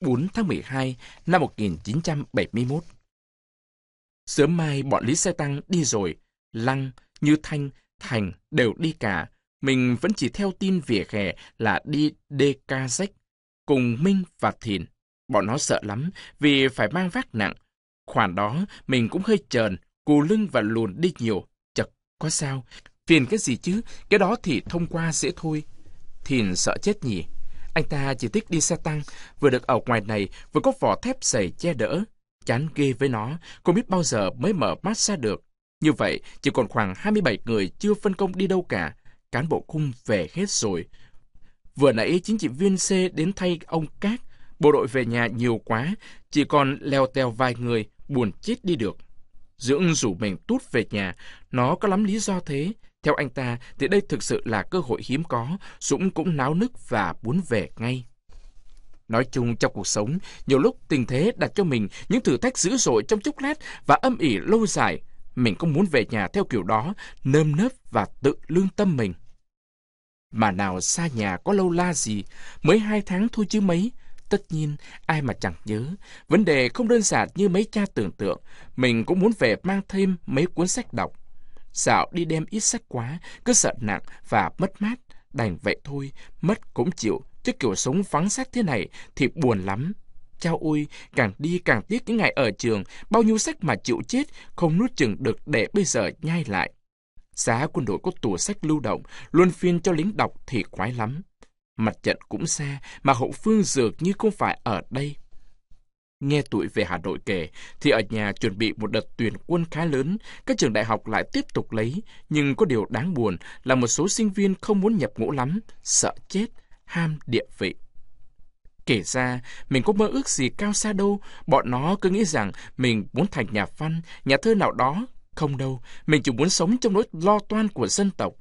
4 tháng 12 năm 1971. Sớm mai bọn Lý Xe Tăng đi rồi, Lăng, Như Thanh, Thành đều đi cả. Mình vẫn chỉ theo tin vỉa hè là đi DKZ cùng Minh và Thìn. Bọn nó sợ lắm vì phải mang vác nặng. Khoản đó mình cũng hơi trờn, cù lưng và lùn đi nhiều. Chật, có sao? Phiền cái gì chứ? Cái đó thì thông qua dễ thôi. Thìn sợ chết nhỉ? Anh ta chỉ tiếc đi xe tăng, vừa được ở ngoài này, vừa có vỏ thép dày che đỡ. Chán ghê với nó, không biết bao giờ mới mở mắt ra được. Như vậy, chỉ còn khoảng 27 người chưa phân công đi đâu cả. Cán bộ khung về hết rồi. Vừa nãy chính trị viên C đến thay ông Cát, bộ đội về nhà nhiều quá, chỉ còn leo teo vài người, buồn chết đi được. Dưỡng rủ mình tút về nhà, nó có lắm lý do thế, theo anh ta thì đây thực sự là cơ hội hiếm có, Dũng cũng náo nức và muốn về ngay. Nói chung trong cuộc sống, nhiều lúc tình thế đặt cho mình những thử thách dữ dội trong chốc lát và âm ỉ lâu dài. Mình không muốn về nhà theo kiểu đó, nơm nớp và tự lương tâm mình. Mà nào xa nhà có lâu la gì, mới hai tháng thôi chứ mấy. Tất nhiên, ai mà chẳng nhớ. Vấn đề không đơn giản như mấy cha tưởng tượng. Mình cũng muốn về mang thêm mấy cuốn sách đọc. Dạo đi đem ít sách quá, cứ sợ nặng và mất mát. Đành vậy thôi, mất cũng chịu, chứ kiểu sống vắng sách thế này thì buồn lắm. Chao ui, càng đi càng tiếc những ngày ở trường, bao nhiêu sách mà chịu chết, không nuốt chừng được để bây giờ nhai lại. Giá quân đội có tủ sách lưu động, luôn phiên cho lính đọc thì quái lắm. Mặt trận cũng xa, mà hậu phương dược như không phải ở đây nghe tuổi về Hà Nội kể, thì ở nhà chuẩn bị một đợt tuyển quân khá lớn, các trường đại học lại tiếp tục lấy, nhưng có điều đáng buồn là một số sinh viên không muốn nhập ngũ lắm, sợ chết, ham địa vị. Kể ra, mình có mơ ước gì cao xa đâu, bọn nó cứ nghĩ rằng mình muốn thành nhà văn, nhà thơ nào đó. Không đâu, mình chỉ muốn sống trong nỗi lo toan của dân tộc,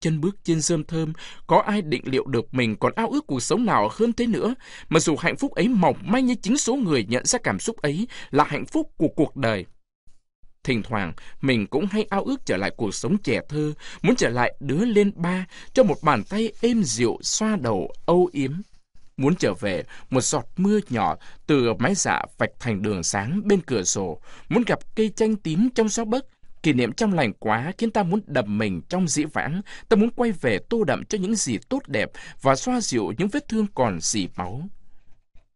chân bước trên sơm thơm, có ai định liệu được mình còn ao ước cuộc sống nào hơn thế nữa, mà dù hạnh phúc ấy mỏng manh như chính số người nhận ra cảm xúc ấy là hạnh phúc của cuộc đời. Thỉnh thoảng, mình cũng hay ao ước trở lại cuộc sống trẻ thơ, muốn trở lại đứa lên ba, cho một bàn tay êm dịu xoa đầu âu yếm. Muốn trở về, một giọt mưa nhỏ từ mái dạ vạch thành đường sáng bên cửa sổ, muốn gặp cây chanh tím trong gió bấc, Kỷ niệm trong lành quá khiến ta muốn đập mình trong dĩ vãng, ta muốn quay về tô đậm cho những gì tốt đẹp và xoa dịu những vết thương còn dì máu.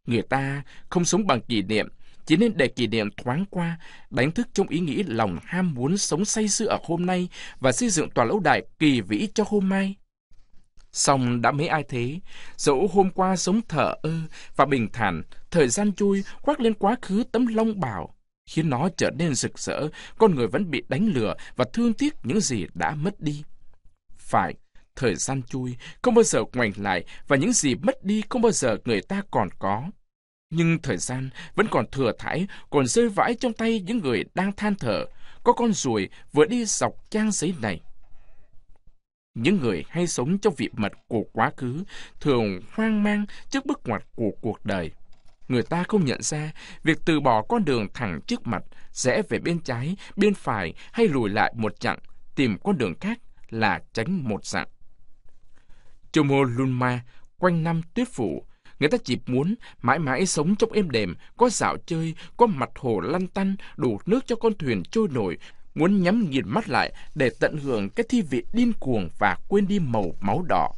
Người ta không sống bằng kỷ niệm, chỉ nên để kỷ niệm thoáng qua, đánh thức trong ý nghĩ lòng ham muốn sống say sưa ở hôm nay và xây dựng tòa lâu đài kỳ vĩ cho hôm mai. Xong đã mấy ai thế, dẫu hôm qua sống thở ơ và bình thản, thời gian chui khoác lên quá khứ tấm long bảo, khiến nó trở nên rực rỡ, con người vẫn bị đánh lừa và thương tiếc những gì đã mất đi. Phải, thời gian chui, không bao giờ ngoảnh lại và những gì mất đi không bao giờ người ta còn có. Nhưng thời gian vẫn còn thừa thải, còn rơi vãi trong tay những người đang than thở. Có con ruồi vừa đi dọc trang giấy này. Những người hay sống trong vị mật của quá khứ thường hoang mang trước bước ngoặt của cuộc đời người ta không nhận ra việc từ bỏ con đường thẳng trước mặt, rẽ về bên trái, bên phải hay lùi lại một chặng, tìm con đường khác là tránh một dặn. Chomo Lunma, quanh năm tuyết phủ, người ta chỉ muốn mãi mãi sống trong êm đềm, có dạo chơi, có mặt hồ lăn tăn, đủ nước cho con thuyền trôi nổi, muốn nhắm nghiền mắt lại để tận hưởng cái thi vị điên cuồng và quên đi màu máu đỏ.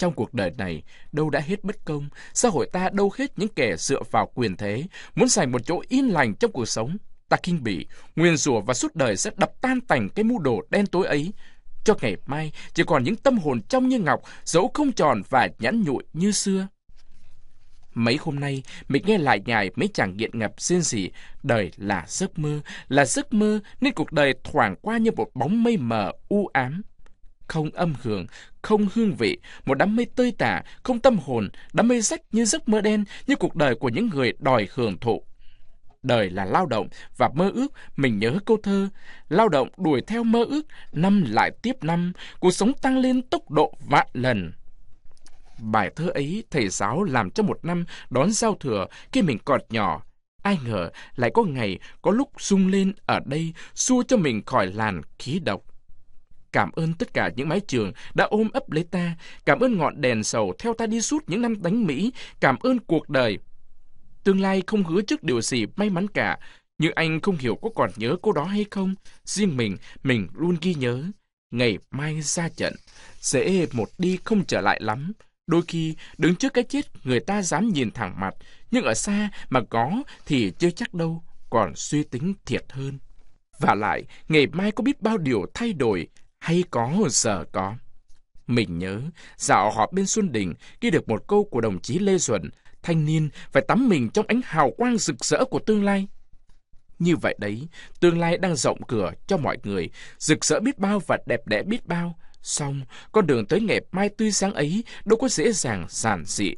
Trong cuộc đời này, đâu đã hết bất công, xã hội ta đâu hết những kẻ dựa vào quyền thế, muốn giành một chỗ yên lành trong cuộc sống. Ta kinh bỉ, nguyên rủa và suốt đời sẽ đập tan tành cái mưu đồ đen tối ấy. Cho ngày mai, chỉ còn những tâm hồn trong như ngọc, dẫu không tròn và nhẵn nhụi như xưa. Mấy hôm nay, mình nghe lại nhài mấy chàng nghiện ngập xin gì. Đời là giấc mơ, là giấc mơ, nên cuộc đời thoảng qua như một bóng mây mờ, u ám không âm hưởng, không hương vị, một đám mây tơi tả, không tâm hồn, đám mây rách như giấc mơ đen, như cuộc đời của những người đòi hưởng thụ. Đời là lao động và mơ ước, mình nhớ câu thơ, lao động đuổi theo mơ ước, năm lại tiếp năm, cuộc sống tăng lên tốc độ vạn lần. Bài thơ ấy thầy giáo làm cho một năm đón giao thừa khi mình còn nhỏ, Ai ngờ lại có ngày có lúc sung lên ở đây xua cho mình khỏi làn khí độc. Cảm ơn tất cả những mái trường đã ôm ấp lấy ta. Cảm ơn ngọn đèn sầu theo ta đi suốt những năm đánh Mỹ. Cảm ơn cuộc đời. Tương lai không hứa trước điều gì may mắn cả. Nhưng anh không hiểu có còn nhớ cô đó hay không. Riêng mình, mình luôn ghi nhớ. Ngày mai ra trận. Dễ một đi không trở lại lắm. Đôi khi, đứng trước cái chết, người ta dám nhìn thẳng mặt. Nhưng ở xa mà có thì chưa chắc đâu, còn suy tính thiệt hơn. Và lại, ngày mai có biết bao điều thay đổi, hay có giờ có. Mình nhớ, dạo họp bên Xuân Đình, ghi được một câu của đồng chí Lê Duẩn, thanh niên phải tắm mình trong ánh hào quang rực rỡ của tương lai. Như vậy đấy, tương lai đang rộng cửa cho mọi người, rực rỡ biết bao và đẹp đẽ biết bao. Xong, con đường tới ngày mai tươi sáng ấy đâu có dễ dàng giản dị.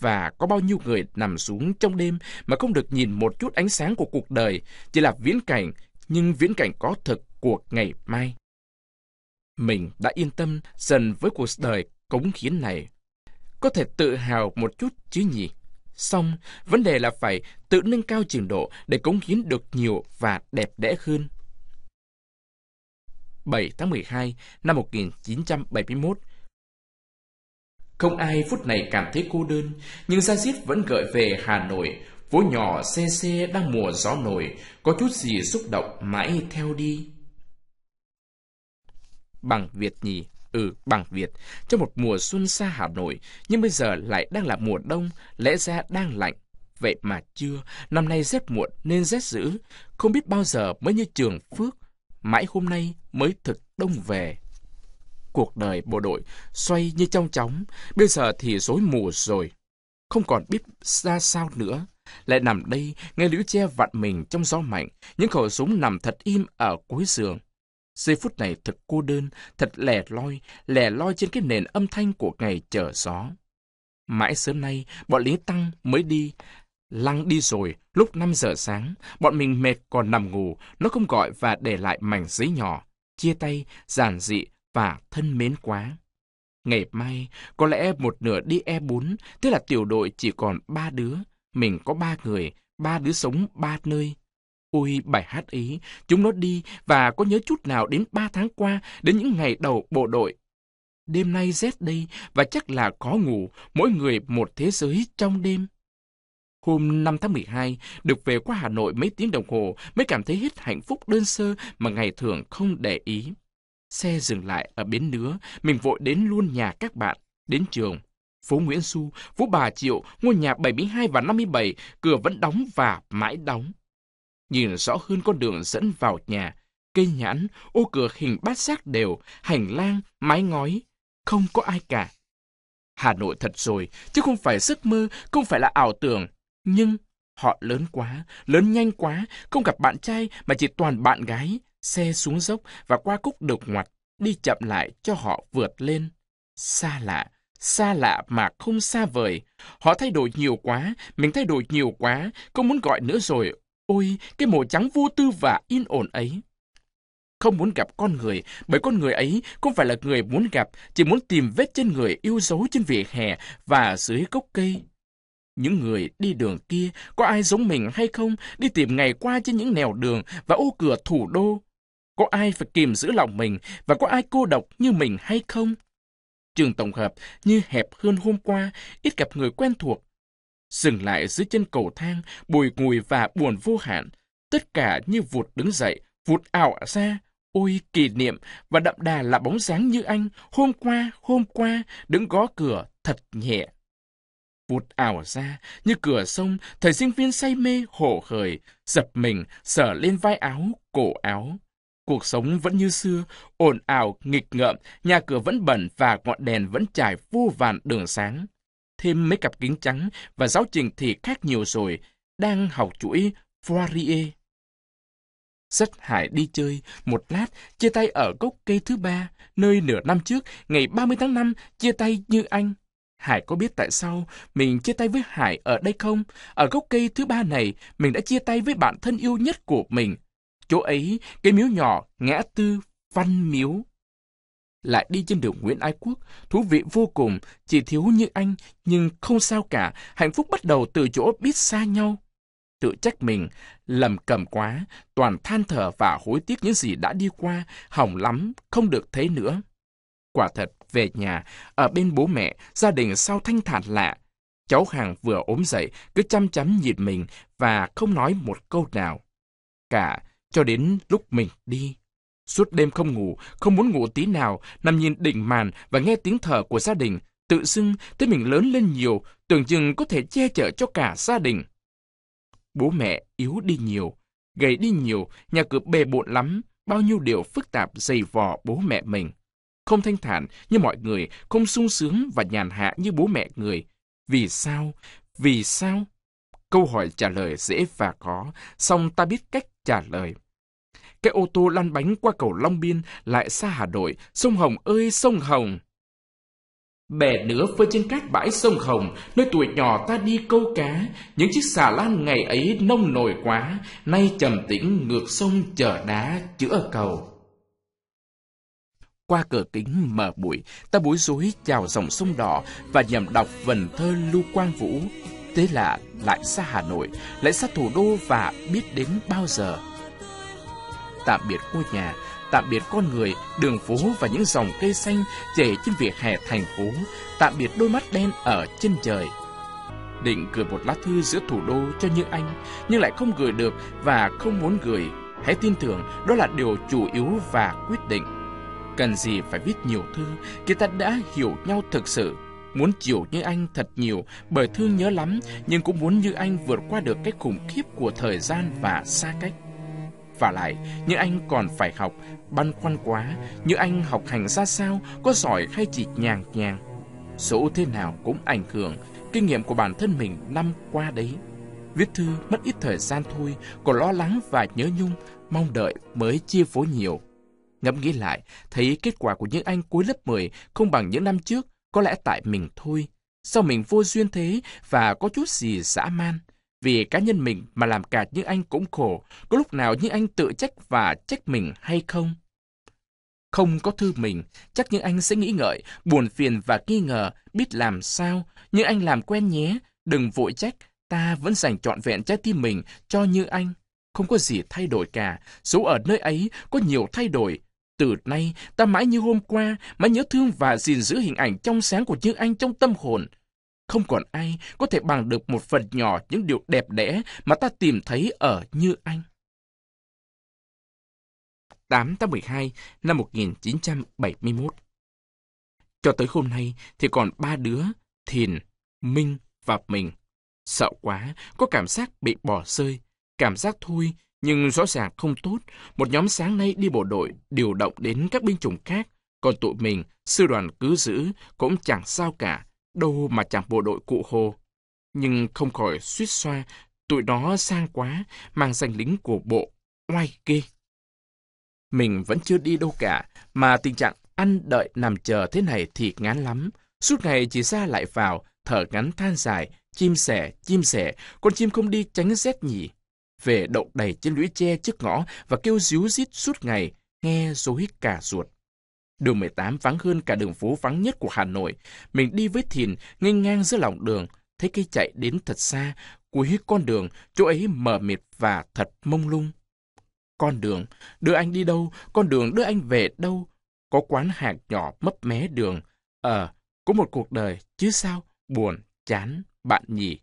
Và có bao nhiêu người nằm xuống trong đêm mà không được nhìn một chút ánh sáng của cuộc đời, chỉ là viễn cảnh, nhưng viễn cảnh có thực của ngày mai. Mình đã yên tâm dần với cuộc đời cống hiến này. Có thể tự hào một chút chứ nhỉ? Xong, vấn đề là phải tự nâng cao trình độ để cống hiến được nhiều và đẹp đẽ hơn. 7 tháng 12 năm 1971 Không ai phút này cảm thấy cô đơn, nhưng Gia Diết vẫn gợi về Hà Nội, phố nhỏ xe xe đang mùa gió nổi, có chút gì xúc động mãi theo đi bằng Việt nhì Ừ, bằng Việt. Trong một mùa xuân xa Hà Nội, nhưng bây giờ lại đang là mùa đông, lẽ ra đang lạnh. Vậy mà chưa, năm nay rét muộn nên rét dữ, không biết bao giờ mới như trường Phước, mãi hôm nay mới thực đông về. Cuộc đời bộ đội xoay như trong chóng, bây giờ thì rối mù rồi. Không còn biết ra sao nữa. Lại nằm đây, nghe lũ tre vặn mình trong gió mạnh, những khẩu súng nằm thật im ở cuối giường. Giây phút này thật cô đơn, thật lẻ loi, lẻ loi trên cái nền âm thanh của ngày chờ gió. Mãi sớm nay, bọn lính Tăng mới đi. Lăng đi rồi, lúc 5 giờ sáng, bọn mình mệt còn nằm ngủ, nó không gọi và để lại mảnh giấy nhỏ, chia tay, giản dị và thân mến quá. Ngày mai, có lẽ một nửa đi E4, tức là tiểu đội chỉ còn ba đứa. Mình có ba người, ba đứa sống ba nơi, Ôi bài hát ấy, chúng nó đi và có nhớ chút nào đến ba tháng qua, đến những ngày đầu bộ đội. Đêm nay rét đây và chắc là khó ngủ, mỗi người một thế giới trong đêm. Hôm 5 tháng 12, được về qua Hà Nội mấy tiếng đồng hồ mới cảm thấy hết hạnh phúc đơn sơ mà ngày thường không để ý. Xe dừng lại ở bến nứa, mình vội đến luôn nhà các bạn, đến trường. Phố Nguyễn Du, phố Bà Triệu, ngôi nhà 72 và 57, cửa vẫn đóng và mãi đóng nhìn rõ hơn con đường dẫn vào nhà, cây nhãn, ô cửa hình bát giác đều, hành lang, mái ngói, không có ai cả. Hà Nội thật rồi, chứ không phải giấc mơ, không phải là ảo tưởng. Nhưng họ lớn quá, lớn nhanh quá, không gặp bạn trai mà chỉ toàn bạn gái. Xe xuống dốc và qua cúc đột ngoặt, đi chậm lại cho họ vượt lên. Xa lạ, xa lạ mà không xa vời. Họ thay đổi nhiều quá, mình thay đổi nhiều quá, không muốn gọi nữa rồi, Ôi, cái màu trắng vô tư và yên ổn ấy. Không muốn gặp con người, bởi con người ấy không phải là người muốn gặp, chỉ muốn tìm vết trên người yêu dấu trên vỉa hè và dưới gốc cây. Những người đi đường kia, có ai giống mình hay không, đi tìm ngày qua trên những nẻo đường và ô cửa thủ đô. Có ai phải kìm giữ lòng mình và có ai cô độc như mình hay không? Trường tổng hợp như hẹp hơn hôm qua, ít gặp người quen thuộc, dừng lại dưới chân cầu thang, bùi ngùi và buồn vô hạn. Tất cả như vụt đứng dậy, vụt ảo ra. Ôi kỷ niệm và đậm đà là bóng dáng như anh, hôm qua, hôm qua, đứng gõ cửa thật nhẹ. Vụt ảo ra, như cửa sông, thời sinh viên say mê, hổ khởi, dập mình, sở lên vai áo, cổ áo. Cuộc sống vẫn như xưa, ồn ào, nghịch ngợm, nhà cửa vẫn bẩn và ngọn đèn vẫn trải vô vàn đường sáng thêm mấy cặp kính trắng và giáo trình thì khác nhiều rồi, đang học chuỗi Fourier. Sách Hải đi chơi, một lát, chia tay ở gốc cây thứ ba, nơi nửa năm trước, ngày 30 tháng 5, chia tay như anh. Hải có biết tại sao mình chia tay với Hải ở đây không? Ở gốc cây thứ ba này, mình đã chia tay với bạn thân yêu nhất của mình. Chỗ ấy, cây miếu nhỏ, ngã tư, văn miếu lại đi trên đường Nguyễn Ái Quốc, thú vị vô cùng, chỉ thiếu như anh, nhưng không sao cả, hạnh phúc bắt đầu từ chỗ biết xa nhau. Tự trách mình, lầm cầm quá, toàn than thở và hối tiếc những gì đã đi qua, hỏng lắm, không được thấy nữa. Quả thật, về nhà, ở bên bố mẹ, gia đình sao thanh thản lạ. Cháu hàng vừa ốm dậy, cứ chăm chăm nhìn mình và không nói một câu nào. Cả cho đến lúc mình đi. Suốt đêm không ngủ, không muốn ngủ tí nào, nằm nhìn đỉnh màn và nghe tiếng thở của gia đình. Tự xưng thấy mình lớn lên nhiều, tưởng chừng có thể che chở cho cả gia đình. Bố mẹ yếu đi nhiều, gầy đi nhiều, nhà cửa bề bộn lắm, bao nhiêu điều phức tạp dày vò bố mẹ mình. Không thanh thản như mọi người, không sung sướng và nhàn hạ như bố mẹ người. Vì sao? Vì sao? Câu hỏi trả lời dễ và có, song ta biết cách trả lời cái ô tô lăn bánh qua cầu Long Biên lại xa Hà Nội, sông Hồng ơi sông Hồng. Bè nứa phơi trên cát bãi sông Hồng, nơi tuổi nhỏ ta đi câu cá, những chiếc xà lan ngày ấy nông nổi quá, nay trầm tĩnh ngược sông chờ đá chữa cầu. Qua cửa kính mở bụi, ta bối rối chào dòng sông đỏ và nhầm đọc vần thơ Lưu Quang Vũ. Thế là lại xa Hà Nội, lại xa thủ đô và biết đến bao giờ tạm biệt ngôi nhà, tạm biệt con người, đường phố và những dòng cây xanh chảy trên vỉa hè thành phố, tạm biệt đôi mắt đen ở chân trời. Định gửi một lá thư giữa thủ đô cho Như Anh, nhưng lại không gửi được và không muốn gửi. Hãy tin tưởng đó là điều chủ yếu và quyết định. Cần gì phải viết nhiều thư khi ta đã hiểu nhau thực sự. Muốn chiều như anh thật nhiều bởi thương nhớ lắm, nhưng cũng muốn như anh vượt qua được cái khủng khiếp của thời gian và xa cách. Và lại, những anh còn phải học, băn khoăn quá, như anh học hành ra sao, có giỏi hay chỉ nhàng nhàng. Số thế nào cũng ảnh hưởng, kinh nghiệm của bản thân mình năm qua đấy. Viết thư mất ít thời gian thôi, còn lo lắng và nhớ nhung, mong đợi mới chia phối nhiều. Ngẫm nghĩ lại, thấy kết quả của những anh cuối lớp 10 không bằng những năm trước, có lẽ tại mình thôi. Sao mình vô duyên thế và có chút gì dã man? vì cá nhân mình mà làm cả như anh cũng khổ, có lúc nào như anh tự trách và trách mình hay không? Không có thư mình, chắc như anh sẽ nghĩ ngợi, buồn phiền và nghi ngờ, biết làm sao, Như anh làm quen nhé, đừng vội trách, ta vẫn dành trọn vẹn trái tim mình cho như anh. Không có gì thay đổi cả, số ở nơi ấy có nhiều thay đổi. Từ nay, ta mãi như hôm qua, mãi nhớ thương và gìn giữ hình ảnh trong sáng của như anh trong tâm hồn. Không còn ai có thể bằng được một phần nhỏ những điều đẹp đẽ mà ta tìm thấy ở Như Anh. 8 tháng 12 năm 1971 Cho tới hôm nay thì còn ba đứa, Thìn, Minh và mình. Sợ quá, có cảm giác bị bỏ rơi, cảm giác thui nhưng rõ ràng không tốt. Một nhóm sáng nay đi bộ đội điều động đến các binh chủng khác, còn tụi mình, sư đoàn cứ giữ cũng chẳng sao cả, đâu mà chẳng bộ đội cụ Hồ. Nhưng không khỏi suýt xoa, tụi đó sang quá, mang danh lính của bộ, oai kê Mình vẫn chưa đi đâu cả, mà tình trạng ăn đợi nằm chờ thế này thì ngán lắm. Suốt ngày chỉ ra lại vào, thở ngắn than dài, chim sẻ, chim sẻ, con chim không đi tránh rét nhỉ. Về đậu đầy trên lũy tre trước ngõ và kêu ríu rít suốt ngày, nghe rối cả ruột. Đường 18 vắng hơn cả đường phố vắng nhất của Hà Nội. Mình đi với Thìn, nghênh ngang giữa lòng đường, thấy cây chạy đến thật xa, cuối con đường, chỗ ấy mờ mịt và thật mông lung. Con đường, đưa anh đi đâu, con đường đưa anh về đâu, có quán hàng nhỏ mấp mé đường. Ờ, có một cuộc đời, chứ sao, buồn, chán, bạn nhỉ.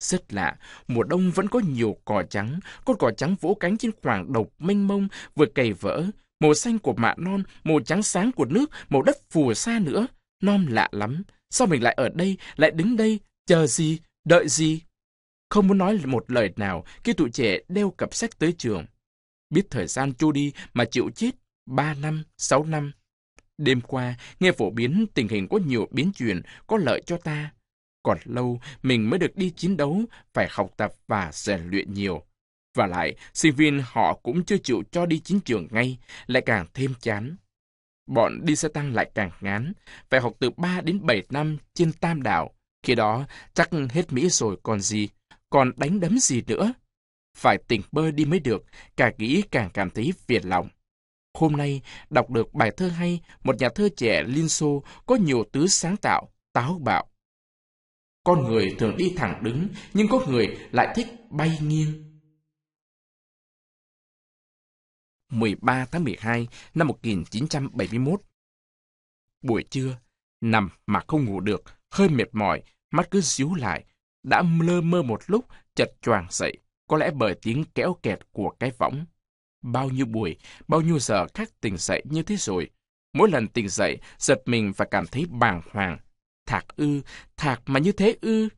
Rất lạ, mùa đông vẫn có nhiều cỏ trắng, con cỏ trắng vỗ cánh trên khoảng độc mênh mông vừa cày vỡ, màu xanh của mạ non, màu trắng sáng của nước, màu đất phù sa nữa. Non lạ lắm, sao mình lại ở đây, lại đứng đây, chờ gì, đợi gì? Không muốn nói một lời nào khi tụi trẻ đeo cặp sách tới trường. Biết thời gian trôi đi mà chịu chết, ba năm, sáu năm. Đêm qua, nghe phổ biến tình hình có nhiều biến chuyển có lợi cho ta. Còn lâu, mình mới được đi chiến đấu, phải học tập và rèn luyện nhiều. Và lại, sinh viên họ cũng chưa chịu cho đi chiến trường ngay, lại càng thêm chán. Bọn đi xe tăng lại càng ngán, phải học từ 3 đến 7 năm trên tam đảo. Khi đó, chắc hết Mỹ rồi còn gì, còn đánh đấm gì nữa. Phải tỉnh bơ đi mới được, càng nghĩ càng cảm thấy phiền lòng. Hôm nay, đọc được bài thơ hay, một nhà thơ trẻ Liên Xô có nhiều tứ sáng tạo, táo bạo. Con người thường đi thẳng đứng, nhưng có người lại thích bay nghiêng. 13 tháng 12 năm 1971. Buổi trưa, nằm mà không ngủ được, hơi mệt mỏi, mắt cứ xíu lại, đã lơ mơ một lúc, chật choàng dậy, có lẽ bởi tiếng kéo kẹt của cái võng. Bao nhiêu buổi, bao nhiêu giờ khác tỉnh dậy như thế rồi. Mỗi lần tỉnh dậy, giật mình và cảm thấy bàng hoàng. Thạc ư, thạc mà như thế ư.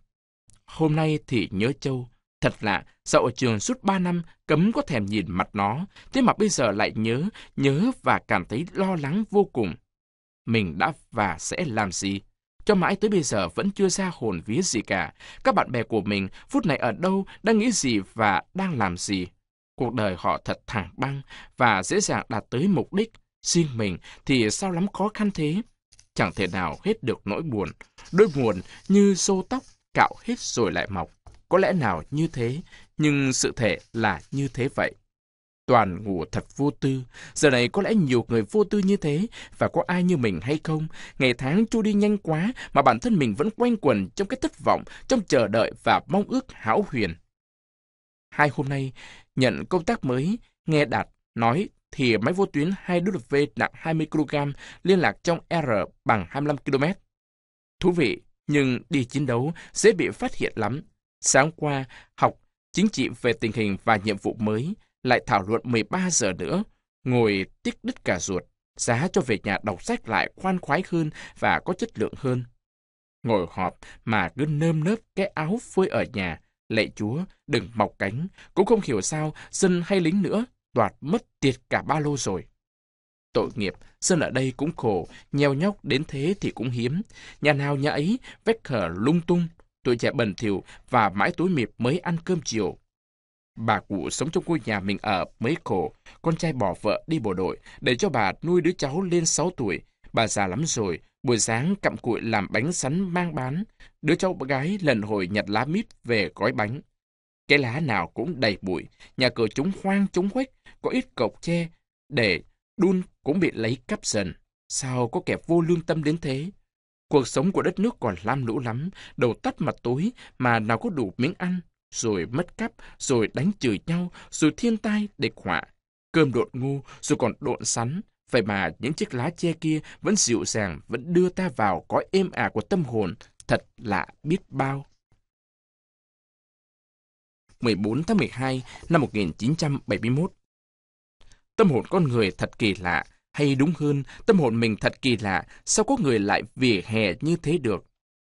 Hôm nay thì nhớ Châu, Thật lạ, sao ở trường suốt 3 năm cấm có thèm nhìn mặt nó, thế mà bây giờ lại nhớ, nhớ và cảm thấy lo lắng vô cùng. Mình đã và sẽ làm gì? Cho mãi tới bây giờ vẫn chưa ra hồn vía gì cả. Các bạn bè của mình phút này ở đâu, đang nghĩ gì và đang làm gì? Cuộc đời họ thật thẳng băng và dễ dàng đạt tới mục đích. Riêng mình thì sao lắm khó khăn thế? Chẳng thể nào hết được nỗi buồn. Đôi buồn như xô tóc, cạo hết rồi lại mọc có lẽ nào như thế, nhưng sự thể là như thế vậy. Toàn ngủ thật vô tư, giờ này có lẽ nhiều người vô tư như thế, và có ai như mình hay không? Ngày tháng trôi đi nhanh quá mà bản thân mình vẫn quanh quẩn trong cái thất vọng, trong chờ đợi và mong ước hão huyền. Hai hôm nay, nhận công tác mới, nghe Đạt nói thì máy vô tuyến 2W nặng 20kg liên lạc trong R bằng 25km. Thú vị, nhưng đi chiến đấu dễ bị phát hiện lắm Sáng qua, học chính trị về tình hình và nhiệm vụ mới, lại thảo luận 13 giờ nữa, ngồi tiếc đứt cả ruột, giá cho về nhà đọc sách lại khoan khoái hơn và có chất lượng hơn. Ngồi họp mà cứ nơm nớp cái áo phơi ở nhà, lệ chúa, đừng mọc cánh, cũng không hiểu sao dân hay lính nữa, đoạt mất tiệt cả ba lô rồi. Tội nghiệp, dân ở đây cũng khổ, nheo nhóc đến thế thì cũng hiếm. Nhà nào nhà ấy, vét khở lung tung, Tuổi trẻ bần thiểu và mãi tối mịt mới ăn cơm chiều. Bà cụ sống trong ngôi nhà mình ở mấy khổ, con trai bỏ vợ đi bộ đội để cho bà nuôi đứa cháu lên 6 tuổi. Bà già lắm rồi, buổi sáng cặm cụi làm bánh sắn mang bán. Đứa cháu gái lần hồi nhặt lá mít về gói bánh. Cái lá nào cũng đầy bụi, nhà cửa chúng hoang chúng huếch, có ít cọc tre, để đun cũng bị lấy cắp dần. Sao có kẻ vô lương tâm đến thế? Cuộc sống của đất nước còn lam lũ lắm, đầu tắt mặt tối mà nào có đủ miếng ăn, rồi mất cắp, rồi đánh chửi nhau, rồi thiên tai, địch họa. Cơm độn ngu, rồi còn độn sắn. Vậy mà những chiếc lá che kia vẫn dịu dàng, vẫn đưa ta vào cõi êm ả của tâm hồn, thật lạ biết bao. 14 tháng 12 năm 1971 Tâm hồn con người thật kỳ lạ, hay đúng hơn, tâm hồn mình thật kỳ lạ, sao có người lại vỉa hè như thế được?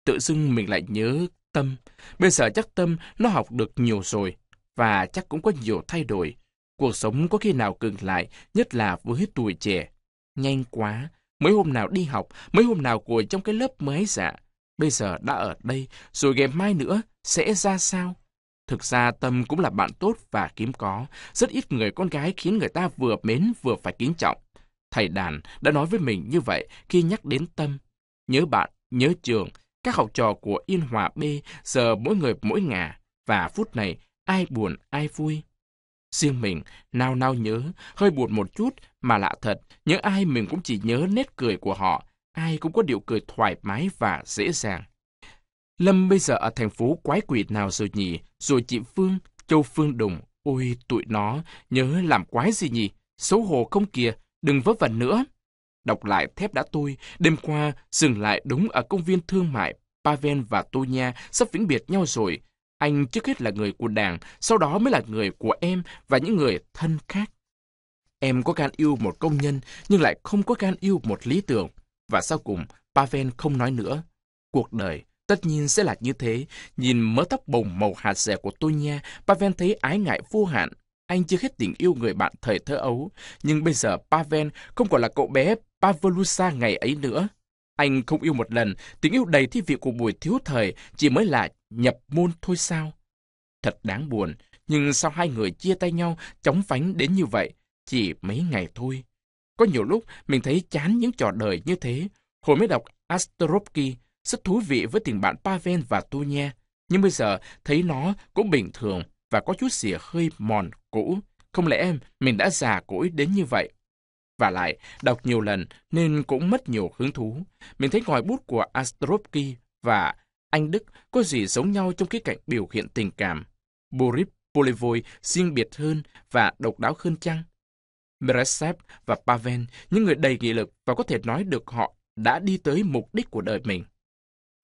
Tự dưng mình lại nhớ Tâm. Bây giờ chắc Tâm nó học được nhiều rồi, và chắc cũng có nhiều thay đổi. Cuộc sống có khi nào cường lại, nhất là với tuổi trẻ. Nhanh quá, mấy hôm nào đi học, mấy hôm nào ngồi trong cái lớp mới dạ. Bây giờ đã ở đây, rồi ngày mai nữa sẽ ra sao? Thực ra Tâm cũng là bạn tốt và kiếm có, rất ít người con gái khiến người ta vừa mến vừa phải kính trọng. Thầy Đàn đã nói với mình như vậy khi nhắc đến tâm. Nhớ bạn, nhớ trường, các học trò của Yên Hòa B giờ mỗi người mỗi ngả, và phút này ai buồn ai vui. Riêng mình, nao nao nhớ, hơi buồn một chút, mà lạ thật, nhớ ai mình cũng chỉ nhớ nét cười của họ, ai cũng có điệu cười thoải mái và dễ dàng. Lâm bây giờ ở thành phố quái quỷ nào rồi nhỉ? Rồi chị Phương, Châu Phương đồng ôi tụi nó, nhớ làm quái gì nhỉ? Xấu hổ không kìa, Đừng vớ vẩn nữa. Đọc lại thép đã tôi, đêm qua dừng lại đúng ở công viên thương mại. Pavel và Tonya sắp vĩnh biệt nhau rồi. Anh trước hết là người của đảng, sau đó mới là người của em và những người thân khác. Em có gan yêu một công nhân, nhưng lại không có gan yêu một lý tưởng. Và sau cùng, Pavel không nói nữa. Cuộc đời, tất nhiên sẽ là như thế. Nhìn mớ tóc bồng màu hạt rẻ của Tonya, Pavel thấy ái ngại vô hạn. Anh chưa hết tình yêu người bạn thời thơ ấu, nhưng bây giờ Pavel không còn là cậu bé Pavlusa ngày ấy nữa. Anh không yêu một lần, tình yêu đầy thi vị của buổi thiếu thời chỉ mới là nhập môn thôi sao. Thật đáng buồn, nhưng sao hai người chia tay nhau chóng vánh đến như vậy, chỉ mấy ngày thôi. Có nhiều lúc mình thấy chán những trò đời như thế. Hồi mới đọc Astropki rất thú vị với tình bạn Pavel và Tunia, nhưng bây giờ thấy nó cũng bình thường và có chút gì hơi mòn cũ, không lẽ em mình đã già cỗi đến như vậy? Và lại, đọc nhiều lần nên cũng mất nhiều hứng thú. Mình thấy ngòi bút của Astrovsky và Anh Đức có gì giống nhau trong cái cạnh biểu hiện tình cảm. Boris Polevoy riêng biệt hơn và độc đáo hơn chăng? Meresev và Pavel, những người đầy nghị lực và có thể nói được họ đã đi tới mục đích của đời mình.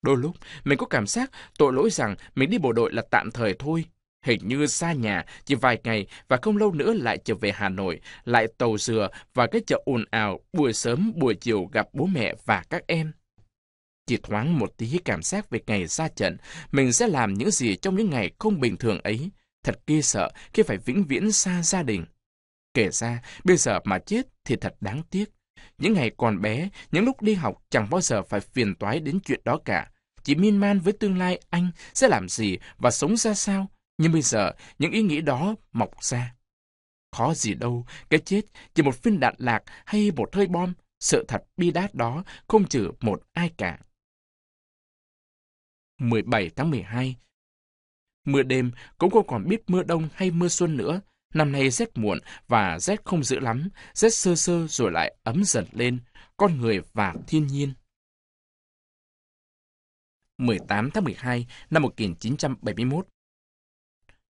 Đôi lúc, mình có cảm giác tội lỗi rằng mình đi bộ đội là tạm thời thôi, Hình như xa nhà, chỉ vài ngày và không lâu nữa lại trở về Hà Nội, lại tàu dừa và cái chợ ồn ào buổi sớm buổi chiều gặp bố mẹ và các em. Chỉ thoáng một tí cảm giác về ngày ra trận, mình sẽ làm những gì trong những ngày không bình thường ấy. Thật kỳ sợ khi phải vĩnh viễn xa gia đình. Kể ra, bây giờ mà chết thì thật đáng tiếc. Những ngày còn bé, những lúc đi học chẳng bao giờ phải phiền toái đến chuyện đó cả. Chỉ miên man với tương lai anh sẽ làm gì và sống ra sao nhưng bây giờ, những ý nghĩ đó mọc ra. Khó gì đâu, cái chết chỉ một viên đạn lạc hay một hơi bom, sự thật bi đát đó không trừ một ai cả. 17 tháng 12 Mưa đêm cũng không còn biết mưa đông hay mưa xuân nữa. Năm nay rét muộn và rét không dữ lắm, rét sơ sơ rồi lại ấm dần lên, con người và thiên nhiên. 18 tháng 12 năm 1971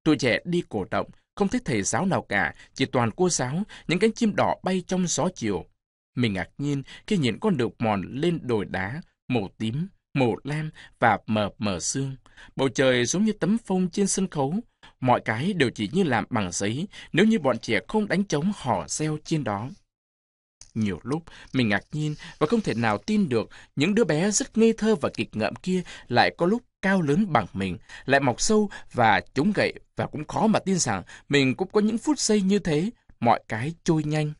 Tuổi trẻ đi cổ động, không thấy thầy giáo nào cả, chỉ toàn cô giáo, những cánh chim đỏ bay trong gió chiều. Mình ngạc nhiên khi nhìn con đường mòn lên đồi đá, màu tím, màu lam và mờ mờ xương Bầu trời giống như tấm phông trên sân khấu. Mọi cái đều chỉ như làm bằng giấy nếu như bọn trẻ không đánh trống hò reo trên đó. Nhiều lúc mình ngạc nhiên và không thể nào tin được những đứa bé rất ngây thơ và kịch ngợm kia lại có lúc cao lớn bằng mình, lại mọc sâu và chúng gậy và cũng khó mà tin rằng mình cũng có những phút giây như thế, mọi cái trôi nhanh.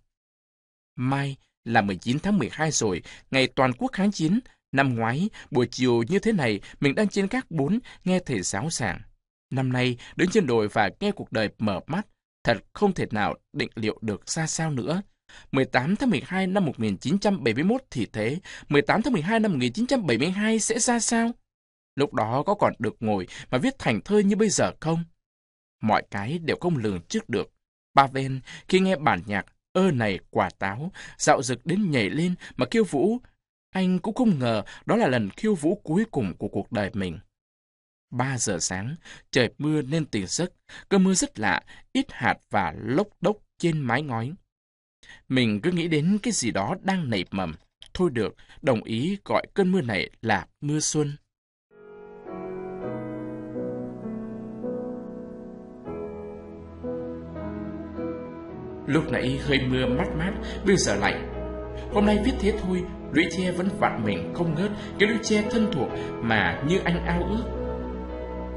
Mai là 19 tháng 12 rồi, ngày toàn quốc kháng chiến, năm ngoái, buổi chiều như thế này, mình đang trên các bốn nghe thầy giáo giảng. Năm nay, đứng trên đồi và nghe cuộc đời mở mắt, thật không thể nào định liệu được ra sao nữa. 18 tháng 12 năm 1971 thì thế, 18 tháng 12 năm 1972 sẽ ra sao? Lúc đó có còn được ngồi mà viết thành thơ như bây giờ không? mọi cái đều không lường trước được. Pavel khi nghe bản nhạc ơ này quả táo, dạo dực đến nhảy lên mà khiêu vũ. Anh cũng không ngờ đó là lần khiêu vũ cuối cùng của cuộc đời mình. Ba giờ sáng, trời mưa nên tỉnh giấc, cơn mưa rất lạ, ít hạt và lốc đốc trên mái ngói. Mình cứ nghĩ đến cái gì đó đang nảy mầm. Thôi được, đồng ý gọi cơn mưa này là mưa xuân. Lúc nãy hơi mưa mát mát, bây giờ lạnh. Hôm nay viết thế thôi, lũy tre vẫn vặn mình không ngớt, cái lũy tre thân thuộc mà như anh ao ước.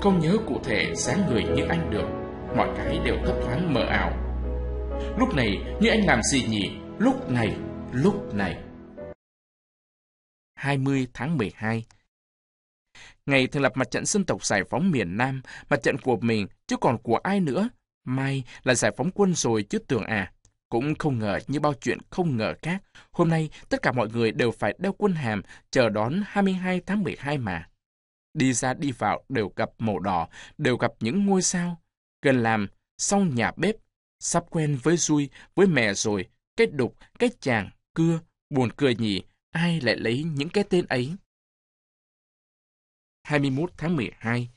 Không nhớ cụ thể dáng người như anh được, mọi cái đều thấp thoáng mờ ảo. Lúc này như anh làm gì nhỉ? Lúc này, lúc này. 20 tháng 12 Ngày thành lập mặt trận dân tộc giải phóng miền Nam, mặt trận của mình chứ còn của ai nữa, may là giải phóng quân rồi chứ tưởng à. Cũng không ngờ như bao chuyện không ngờ khác, hôm nay tất cả mọi người đều phải đeo quân hàm chờ đón 22 tháng 12 mà. Đi ra đi vào đều gặp màu đỏ, đều gặp những ngôi sao. Gần làm, xong nhà bếp, sắp quen với Duy, với mẹ rồi, cái đục, cái chàng, cưa, buồn cười nhỉ, ai lại lấy những cái tên ấy. 21 tháng 12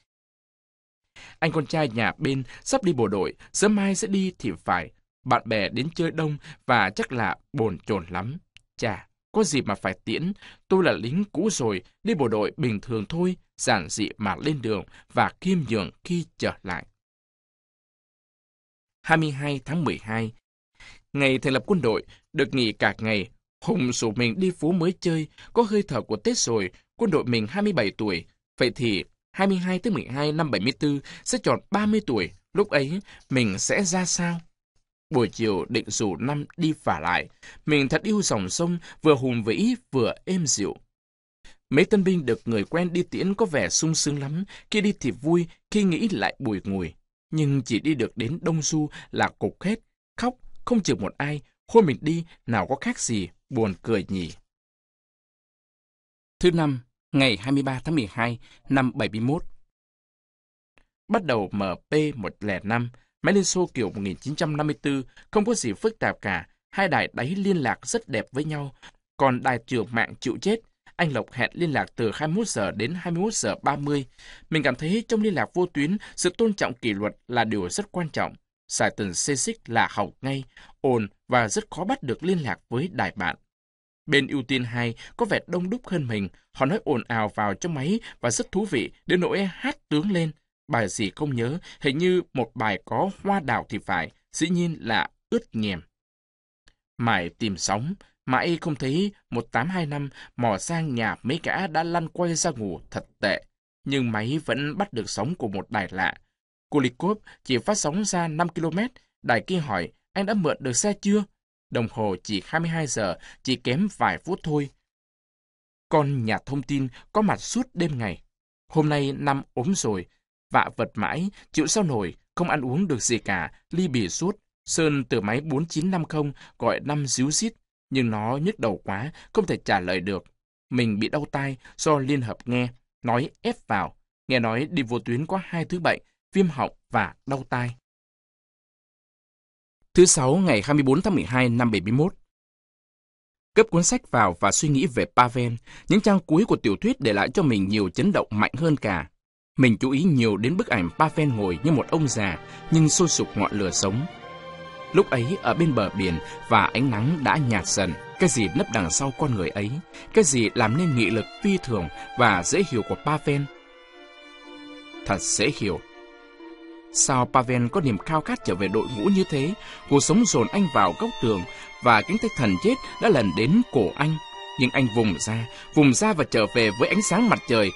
anh con trai nhà bên sắp đi bộ đội, sớm mai sẽ đi thì phải. Bạn bè đến chơi đông và chắc là bồn chồn lắm. Chà, có gì mà phải tiễn, tôi là lính cũ rồi, đi bộ đội bình thường thôi, giản dị mà lên đường và khiêm nhường khi trở lại. 22 tháng 12 Ngày thành lập quân đội, được nghỉ cả ngày, Hùng rủ mình đi phố mới chơi, có hơi thở của Tết rồi, quân đội mình 27 tuổi. Vậy thì 22 tới 12 năm 74 sẽ tròn 30 tuổi, lúc ấy mình sẽ ra sao? Buổi chiều định rủ năm đi phả lại, mình thật yêu dòng sông, vừa hùng vĩ vừa êm dịu. Mấy tân binh được người quen đi tiễn có vẻ sung sướng lắm, khi đi thì vui, khi nghĩ lại bùi ngùi. Nhưng chỉ đi được đến Đông Du là cục hết, khóc, không chịu một ai, khôi mình đi, nào có khác gì, buồn cười nhỉ. Thứ năm, ngày 23 tháng 12 năm 71. Bắt đầu MP105, máy Liên Xô kiểu 1954 không có gì phức tạp cả, hai đài đáy liên lạc rất đẹp với nhau, còn đài trưởng mạng chịu chết, anh Lộc hẹn liên lạc từ 21 giờ đến 21 giờ 30. Mình cảm thấy trong liên lạc vô tuyến, sự tôn trọng kỷ luật là điều rất quan trọng. Giải tần xê xích là hỏng ngay, ồn và rất khó bắt được liên lạc với đài bạn. Bên ưu tiên 2 có vẻ đông đúc hơn mình, họ nói ồn ào vào trong máy và rất thú vị đến nỗi hát tướng lên. Bài gì không nhớ, hình như một bài có hoa đào thì phải, dĩ nhiên là ướt nhèm. Mãi tìm sóng, mãi không thấy 1825 mò sang nhà mấy gã đã lăn quay ra ngủ thật tệ. Nhưng máy vẫn bắt được sóng của một đài lạ. Kulikov chỉ phát sóng ra 5 km, đài kia hỏi anh đã mượn được xe chưa? Đồng hồ chỉ 22 giờ, chỉ kém vài phút thôi. Con nhà thông tin có mặt suốt đêm ngày. Hôm nay năm ốm rồi, vạ vật mãi, chịu sao nổi, không ăn uống được gì cả, ly bì suốt. Sơn từ máy 4950 gọi năm díu xít nhưng nó nhức đầu quá, không thể trả lời được. Mình bị đau tai do Liên Hợp nghe, nói ép vào. Nghe nói đi vô tuyến có hai thứ bệnh, viêm họng và đau tai thứ Sáu ngày 24 tháng 12 năm 71. Cấp cuốn sách vào và suy nghĩ về Pavel, những trang cuối của tiểu thuyết để lại cho mình nhiều chấn động mạnh hơn cả. Mình chú ý nhiều đến bức ảnh Pavel ngồi như một ông già, nhưng sôi sục ngọn lửa sống. Lúc ấy ở bên bờ biển và ánh nắng đã nhạt dần, cái gì nấp đằng sau con người ấy, cái gì làm nên nghị lực phi thường và dễ hiểu của Pavel. Thật dễ hiểu Sao Pavel có niềm khao khát trở về đội ngũ như thế? Cuộc sống dồn anh vào góc tường và cánh tay thần chết đã lần đến cổ anh. Nhưng anh vùng ra, vùng ra và trở về với ánh sáng mặt trời.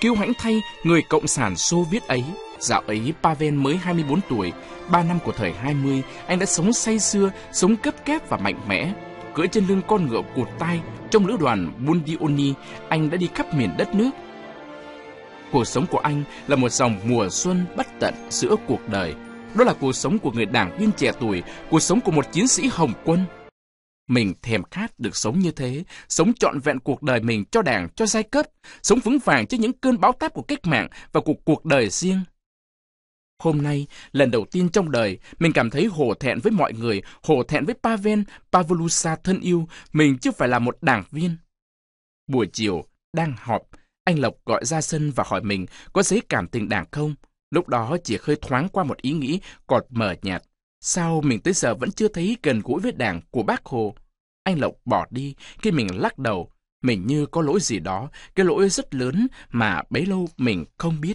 Kiêu hãnh thay người Cộng sản Xô Viết ấy. Dạo ấy, Pavel mới 24 tuổi. Ba năm của thời 20, anh đã sống say xưa, sống cấp kép và mạnh mẽ. Cưỡi trên lưng con ngựa cụt tay trong lữ đoàn Bundioni, anh đã đi khắp miền đất nước, cuộc sống của anh là một dòng mùa xuân bất tận giữa cuộc đời. Đó là cuộc sống của người đảng viên trẻ tuổi, cuộc sống của một chiến sĩ hồng quân. Mình thèm khát được sống như thế, sống trọn vẹn cuộc đời mình cho đảng, cho giai cấp, sống vững vàng trước những cơn bão táp của cách mạng và cuộc cuộc đời riêng. Hôm nay, lần đầu tiên trong đời, mình cảm thấy hổ thẹn với mọi người, hổ thẹn với Pavel, Pavlusa thân yêu, mình chứ phải là một đảng viên. Buổi chiều, đang họp, anh Lộc gọi ra sân và hỏi mình có giấy cảm tình đảng không? Lúc đó chỉ hơi thoáng qua một ý nghĩ cọt mờ nhạt. Sao mình tới giờ vẫn chưa thấy gần gũi với đảng của bác Hồ? Anh Lộc bỏ đi khi mình lắc đầu. Mình như có lỗi gì đó, cái lỗi rất lớn mà bấy lâu mình không biết.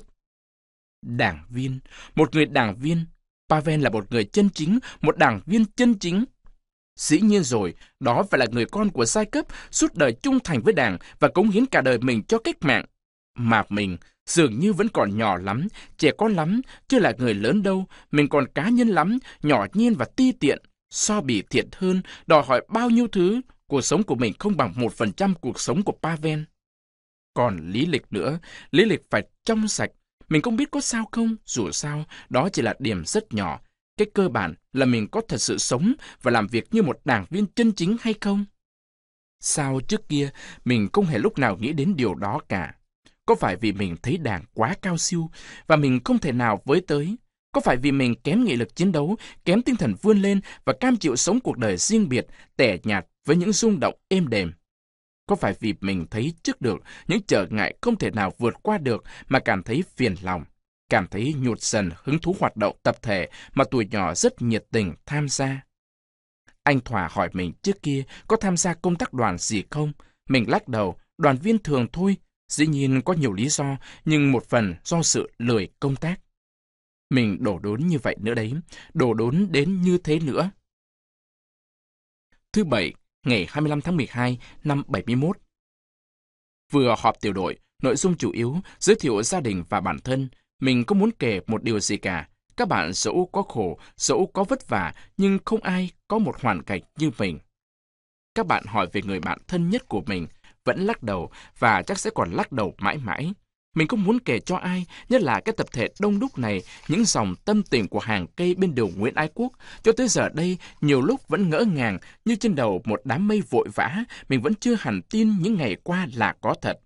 Đảng viên, một người đảng viên. Pavel là một người chân chính, một đảng viên chân chính. Dĩ nhiên rồi, đó phải là người con của giai cấp, suốt đời trung thành với đảng và cống hiến cả đời mình cho cách mạng. Mà mình dường như vẫn còn nhỏ lắm, trẻ con lắm, chưa là người lớn đâu, mình còn cá nhân lắm, nhỏ nhiên và ti tiện, so bì thiệt hơn, đòi hỏi bao nhiêu thứ, cuộc sống của mình không bằng một phần trăm cuộc sống của Pavel. Còn lý lịch nữa, lý lịch phải trong sạch, mình không biết có sao không, dù sao, đó chỉ là điểm rất nhỏ, cái cơ bản là mình có thật sự sống và làm việc như một đảng viên chân chính hay không? Sao trước kia mình không hề lúc nào nghĩ đến điều đó cả? Có phải vì mình thấy đảng quá cao siêu và mình không thể nào với tới? Có phải vì mình kém nghị lực chiến đấu, kém tinh thần vươn lên và cam chịu sống cuộc đời riêng biệt, tẻ nhạt với những rung động êm đềm? Có phải vì mình thấy trước được những trở ngại không thể nào vượt qua được mà cảm thấy phiền lòng, cảm thấy nhụt dần hứng thú hoạt động tập thể mà tuổi nhỏ rất nhiệt tình tham gia. Anh Thỏa hỏi mình trước kia có tham gia công tác đoàn gì không? Mình lắc đầu, đoàn viên thường thôi. Dĩ nhiên có nhiều lý do, nhưng một phần do sự lười công tác. Mình đổ đốn như vậy nữa đấy, đổ đốn đến như thế nữa. Thứ Bảy, ngày 25 tháng 12 năm 71. Vừa họp tiểu đội, nội dung chủ yếu giới thiệu gia đình và bản thân, mình có muốn kể một điều gì cả. Các bạn dẫu có khổ, dẫu có vất vả, nhưng không ai có một hoàn cảnh như mình. Các bạn hỏi về người bạn thân nhất của mình, vẫn lắc đầu và chắc sẽ còn lắc đầu mãi mãi. Mình không muốn kể cho ai, nhất là cái tập thể đông đúc này, những dòng tâm tình của hàng cây bên đường Nguyễn Ái Quốc. Cho tới giờ đây, nhiều lúc vẫn ngỡ ngàng, như trên đầu một đám mây vội vã, mình vẫn chưa hẳn tin những ngày qua là có thật.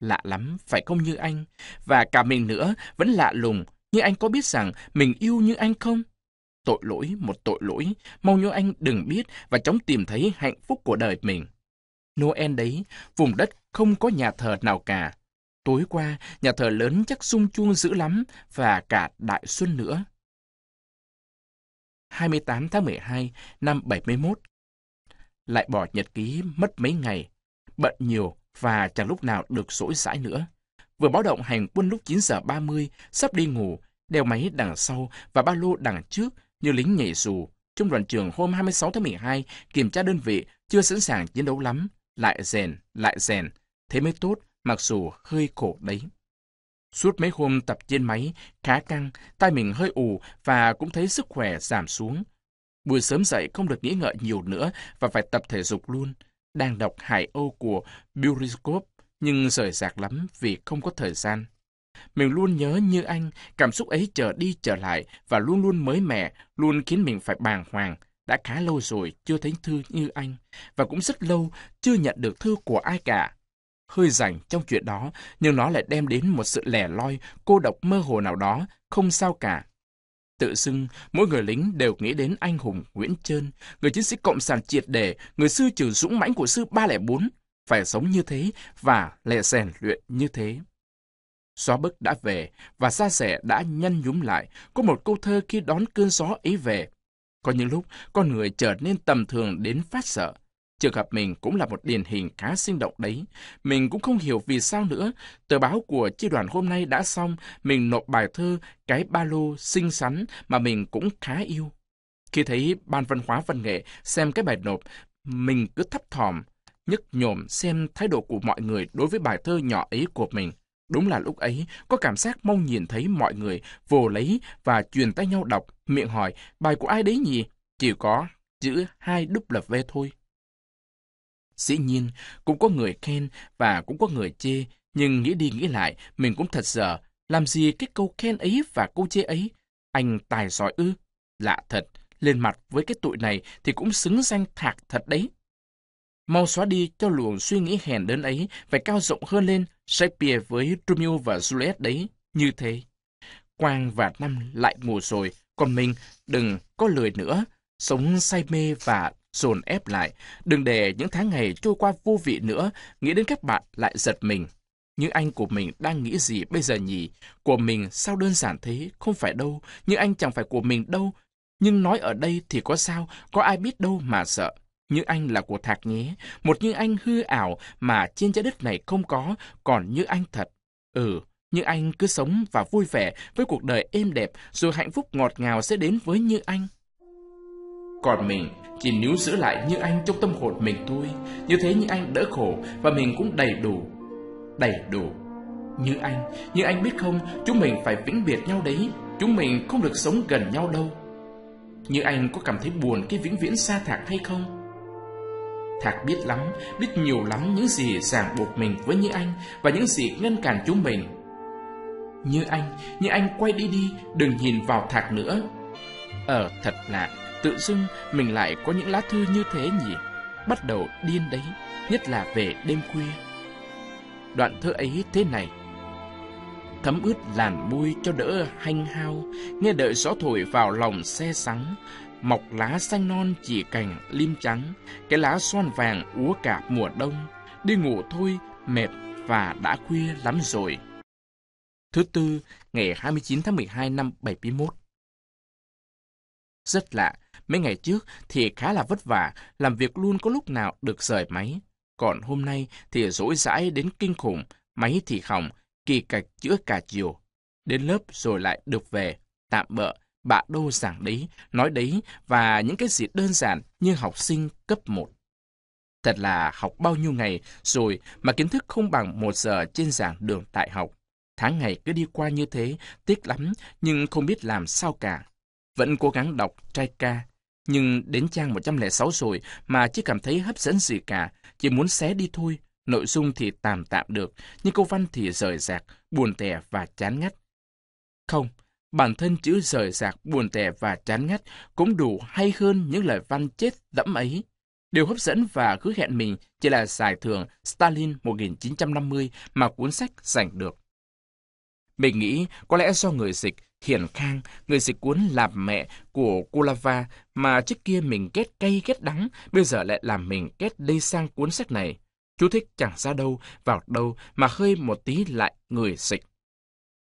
Lạ lắm, phải không như anh? Và cả mình nữa, vẫn lạ lùng. Nhưng anh có biết rằng mình yêu như anh không? Tội lỗi, một tội lỗi. Mong như anh đừng biết và chóng tìm thấy hạnh phúc của đời mình. Noel đấy, vùng đất không có nhà thờ nào cả. Tối qua, nhà thờ lớn chắc sung chuông dữ lắm và cả đại xuân nữa. 28 tháng 12 năm 71 Lại bỏ nhật ký mất mấy ngày. Bận nhiều và chẳng lúc nào được sỗi sãi nữa. Vừa báo động hành quân lúc 9 giờ 30, sắp đi ngủ, đeo máy đằng sau và ba lô đằng trước như lính nhảy dù. Trung đoàn trưởng hôm 26 tháng 12 kiểm tra đơn vị chưa sẵn sàng chiến đấu lắm, lại rèn, lại rèn, thế mới tốt, mặc dù hơi khổ đấy. Suốt mấy hôm tập trên máy, khá căng, tay mình hơi ù và cũng thấy sức khỏe giảm xuống. Buổi sớm dậy không được nghĩ ngợi nhiều nữa và phải tập thể dục luôn đang đọc Hải Âu của Buriskov nhưng rời rạc lắm vì không có thời gian. Mình luôn nhớ như anh, cảm xúc ấy trở đi trở lại và luôn luôn mới mẻ, luôn khiến mình phải bàng hoàng. Đã khá lâu rồi chưa thấy thư như anh, và cũng rất lâu chưa nhận được thư của ai cả. Hơi rảnh trong chuyện đó, nhưng nó lại đem đến một sự lẻ loi, cô độc mơ hồ nào đó, không sao cả. Tự xưng, mỗi người lính đều nghĩ đến anh hùng Nguyễn Trơn, người chiến sĩ cộng sản triệt đề người sư trừ dũng mãnh của sư 304, phải sống như thế và lè rèn luyện như thế. Xóa bức đã về và xa xẻ đã nhăn nhúm lại, có một câu thơ khi đón cơn gió ấy về. Có những lúc, con người trở nên tầm thường đến phát sợ, Trường hợp mình cũng là một điển hình khá sinh động đấy. Mình cũng không hiểu vì sao nữa, tờ báo của chi đoàn hôm nay đã xong, mình nộp bài thơ Cái ba lô xinh xắn mà mình cũng khá yêu. Khi thấy Ban Văn hóa Văn nghệ xem cái bài nộp, mình cứ thấp thòm nhức nhổm xem thái độ của mọi người đối với bài thơ nhỏ ấy của mình. Đúng là lúc ấy, có cảm giác mong nhìn thấy mọi người vồ lấy và truyền tay nhau đọc, miệng hỏi, bài của ai đấy nhỉ? Chỉ có chữ 2W thôi. Dĩ nhiên, cũng có người khen và cũng có người chê, nhưng nghĩ đi nghĩ lại, mình cũng thật dở. Làm gì cái câu khen ấy và câu chê ấy? Anh tài giỏi ư? Lạ thật, lên mặt với cái tụi này thì cũng xứng danh thạc thật đấy. Mau xóa đi cho luồng suy nghĩ hèn đến ấy, phải cao rộng hơn lên, Shakespeare với Romeo và Juliet đấy, như thế. Quang và Năm lại mùa rồi, còn mình đừng có lười nữa, sống say mê và dồn ép lại, đừng để những tháng ngày trôi qua vô vị nữa, nghĩ đến các bạn lại giật mình. Như anh của mình đang nghĩ gì bây giờ nhỉ? Của mình sao đơn giản thế? Không phải đâu, Như anh chẳng phải của mình đâu. Nhưng nói ở đây thì có sao, có ai biết đâu mà sợ. Như anh là của Thạc nhé, một như anh hư ảo mà trên trái đất này không có, còn như anh thật. Ừ, như anh cứ sống và vui vẻ với cuộc đời êm đẹp, rồi hạnh phúc ngọt ngào sẽ đến với như anh. Còn mình chỉ níu giữ lại như anh trong tâm hồn mình thôi Như thế như anh đỡ khổ và mình cũng đầy đủ Đầy đủ Như anh, như anh biết không Chúng mình phải vĩnh biệt nhau đấy Chúng mình không được sống gần nhau đâu Như anh có cảm thấy buồn cái vĩnh viễn xa Thạc hay không? Thạc biết lắm, biết nhiều lắm những gì ràng buộc mình với Như Anh và những gì ngăn cản chúng mình. Như Anh, Như Anh quay đi đi, đừng nhìn vào Thạc nữa. Ờ, thật lạ, Tự dưng mình lại có những lá thư như thế nhỉ? Bắt đầu điên đấy, nhất là về đêm khuya. Đoạn thơ ấy thế này. Thấm ướt làn môi cho đỡ hanh hao, nghe đợi gió thổi vào lòng xe sắng, mọc lá xanh non chỉ cành lim trắng, cái lá xoan vàng úa cả mùa đông, đi ngủ thôi, mệt và đã khuya lắm rồi. Thứ tư, ngày 29 tháng 12 năm 71. Rất lạ Mấy ngày trước thì khá là vất vả, làm việc luôn có lúc nào được rời máy. Còn hôm nay thì rỗi rãi đến kinh khủng, máy thì hỏng, kỳ cạch chữa cả chiều. Đến lớp rồi lại được về, tạm bỡ bạ đô giảng đấy, nói đấy và những cái gì đơn giản như học sinh cấp 1. Thật là học bao nhiêu ngày rồi mà kiến thức không bằng một giờ trên giảng đường đại học. Tháng ngày cứ đi qua như thế, tiếc lắm nhưng không biết làm sao cả. Vẫn cố gắng đọc trai ca, nhưng đến trang 106 rồi mà chưa cảm thấy hấp dẫn gì cả, chỉ muốn xé đi thôi. Nội dung thì tạm tạm được, nhưng câu văn thì rời rạc, buồn tẻ và chán ngắt. Không, bản thân chữ rời rạc, buồn tẻ và chán ngắt cũng đủ hay hơn những lời văn chết dẫm ấy. Điều hấp dẫn và hứa hẹn mình chỉ là giải thưởng Stalin 1950 mà cuốn sách giành được. Mình nghĩ có lẽ do người dịch Hiền Khang, người dịch cuốn làm mẹ của Kulava mà trước kia mình ghét cay ghét đắng, bây giờ lại làm mình ghét đây sang cuốn sách này. Chú thích chẳng ra đâu, vào đâu mà hơi một tí lại người dịch.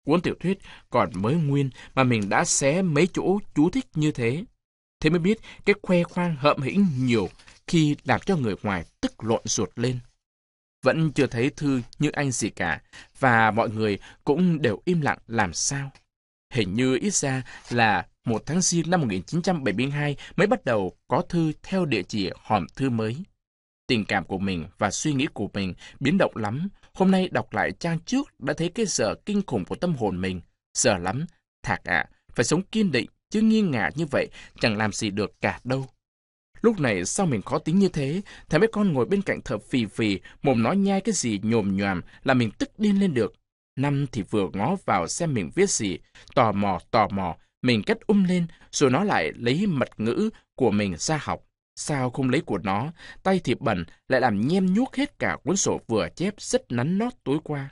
Cuốn tiểu thuyết còn mới nguyên mà mình đã xé mấy chỗ chú thích như thế. Thế mới biết cái khoe khoang hợm hĩnh nhiều khi làm cho người ngoài tức lộn ruột lên. Vẫn chưa thấy thư như anh gì cả, và mọi người cũng đều im lặng làm sao. Hình như ít ra là một tháng riêng năm 1972 mới bắt đầu có thư theo địa chỉ hòm thư mới. Tình cảm của mình và suy nghĩ của mình biến động lắm. Hôm nay đọc lại trang trước đã thấy cái giờ kinh khủng của tâm hồn mình. Giờ lắm, thạc ạ, phải sống kiên định, chứ nghi ngả như vậy chẳng làm gì được cả đâu. Lúc này sao mình khó tính như thế? thấy mấy con ngồi bên cạnh thợ phì phì, mồm nói nhai cái gì nhồm nhòm là mình tức điên lên được. Năm thì vừa ngó vào xem mình viết gì, tò mò tò mò, mình cất um lên rồi nó lại lấy mật ngữ của mình ra học. Sao không lấy của nó, tay thì bẩn lại làm nhem nhuốc hết cả cuốn sổ vừa chép rất nắn nót tối qua.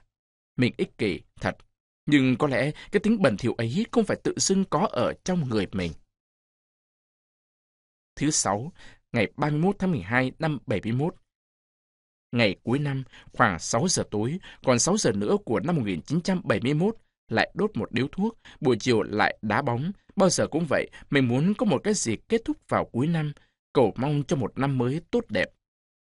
Mình ích kỷ, thật. Nhưng có lẽ cái tính bẩn thỉu ấy không phải tự dưng có ở trong người mình. Thứ sáu, ngày 31 tháng 12 năm 71, Ngày cuối năm, khoảng 6 giờ tối, còn 6 giờ nữa của năm 1971, lại đốt một điếu thuốc, buổi chiều lại đá bóng. Bao giờ cũng vậy, mình muốn có một cái gì kết thúc vào cuối năm, cầu mong cho một năm mới tốt đẹp.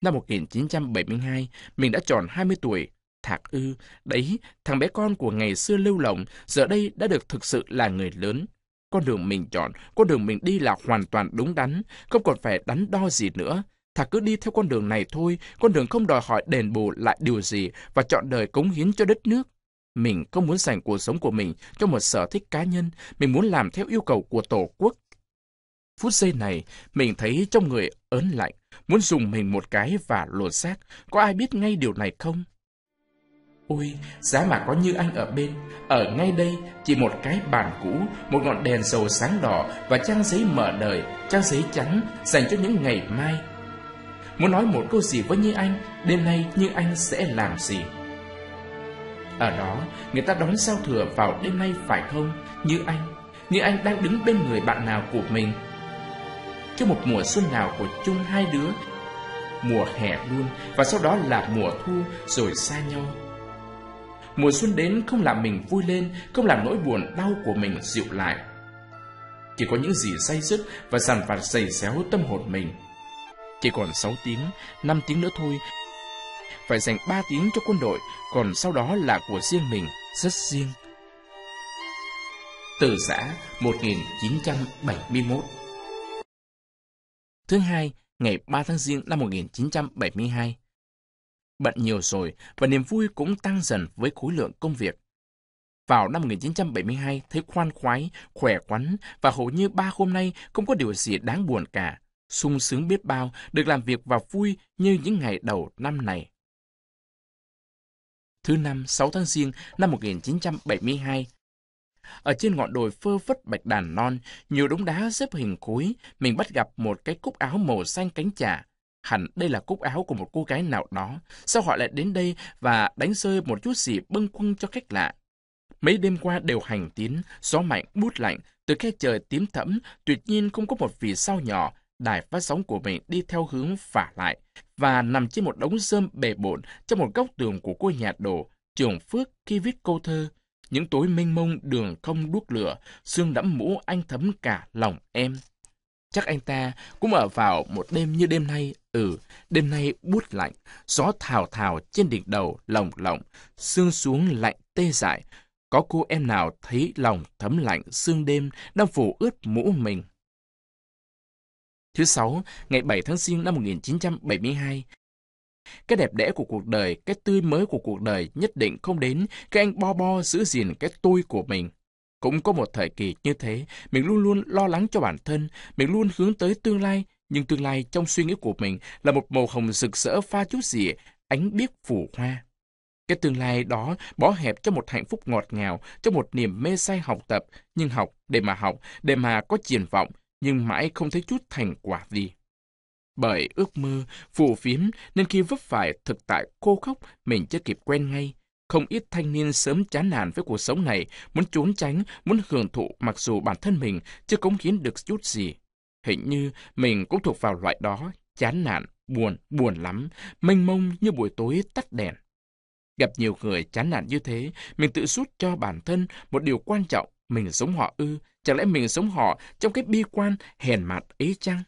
Năm 1972, mình đã tròn 20 tuổi. Thạc ư, đấy, thằng bé con của ngày xưa lưu lộng, giờ đây đã được thực sự là người lớn. Con đường mình chọn, con đường mình đi là hoàn toàn đúng đắn, không còn phải đắn đo gì nữa. Thà cứ đi theo con đường này thôi, con đường không đòi hỏi đền bù lại điều gì và chọn đời cống hiến cho đất nước. Mình không muốn dành cuộc sống của mình cho một sở thích cá nhân, mình muốn làm theo yêu cầu của Tổ quốc. Phút giây này, mình thấy trong người ớn lạnh, muốn dùng mình một cái và lột xác. Có ai biết ngay điều này không? Ôi, giá mà có như anh ở bên, ở ngay đây chỉ một cái bàn cũ, một ngọn đèn dầu sáng đỏ và trang giấy mở đời, trang giấy trắng dành cho những ngày mai muốn nói một câu gì với Như Anh, đêm nay Như Anh sẽ làm gì? Ở đó, người ta đón giao thừa vào đêm nay phải không? Như Anh, Như Anh đang đứng bên người bạn nào của mình. Chứ một mùa xuân nào của chung hai đứa, mùa hè luôn và sau đó là mùa thu rồi xa nhau. Mùa xuân đến không làm mình vui lên, không làm nỗi buồn đau của mình dịu lại. Chỉ có những gì say dứt và dằn vặt dày xéo tâm hồn mình chỉ còn 6 tiếng, 5 tiếng nữa thôi. Phải dành 3 tiếng cho quân đội, còn sau đó là của riêng mình, rất riêng. Từ xã 1971 Thứ hai, ngày 3 tháng Giêng năm 1972. Bận nhiều rồi và niềm vui cũng tăng dần với khối lượng công việc. Vào năm 1972 thấy khoan khoái, khỏe khoắn và hầu như ba hôm nay không có điều gì đáng buồn cả sung sướng biết bao được làm việc và vui như những ngày đầu năm này. Thứ năm, 6 tháng Giêng năm 1972. Ở trên ngọn đồi phơ phất bạch đàn non, nhiều đống đá xếp hình khối, mình bắt gặp một cái cúc áo màu xanh cánh trà. Hẳn đây là cúc áo của một cô gái nào đó. Sao họ lại đến đây và đánh rơi một chút gì bâng quăng cho khách lạ? Mấy đêm qua đều hành tín, gió mạnh, bút lạnh, từ khe trời tím thẫm, tuyệt nhiên không có một vì sao nhỏ, đài phát sóng của mình đi theo hướng phả lại và nằm trên một đống rơm bề bộn trong một góc tường của ngôi nhà đổ, trường Phước khi viết câu thơ. Những tối mênh mông đường không đuốc lửa, xương đẫm mũ anh thấm cả lòng em. Chắc anh ta cũng ở vào một đêm như đêm nay. Ừ, đêm nay bút lạnh, gió thào thào trên đỉnh đầu lồng lộng, xương xuống lạnh tê dại. Có cô em nào thấy lòng thấm lạnh xương đêm đang phủ ướt mũ mình Thứ sáu, ngày 7 tháng Giêng năm 1972. Cái đẹp đẽ của cuộc đời, cái tươi mới của cuộc đời nhất định không đến cái anh bo bo giữ gìn cái tôi của mình. Cũng có một thời kỳ như thế, mình luôn luôn lo lắng cho bản thân, mình luôn hướng tới tương lai, nhưng tương lai trong suy nghĩ của mình là một màu hồng rực rỡ pha chút gì, ánh biếc phủ hoa. Cái tương lai đó bó hẹp cho một hạnh phúc ngọt ngào, cho một niềm mê say học tập, nhưng học để mà học, để mà có triển vọng, nhưng mãi không thấy chút thành quả gì. Bởi ước mơ, phù phiếm nên khi vấp phải thực tại cô khóc, mình chưa kịp quen ngay. Không ít thanh niên sớm chán nản với cuộc sống này, muốn trốn tránh, muốn hưởng thụ mặc dù bản thân mình chưa cống hiến được chút gì. Hình như mình cũng thuộc vào loại đó, chán nản, buồn, buồn lắm, mênh mông như buổi tối tắt đèn. Gặp nhiều người chán nản như thế, mình tự rút cho bản thân một điều quan trọng mình sống họ ư, chẳng lẽ mình sống họ trong cái bi quan hèn mạt ấy chăng?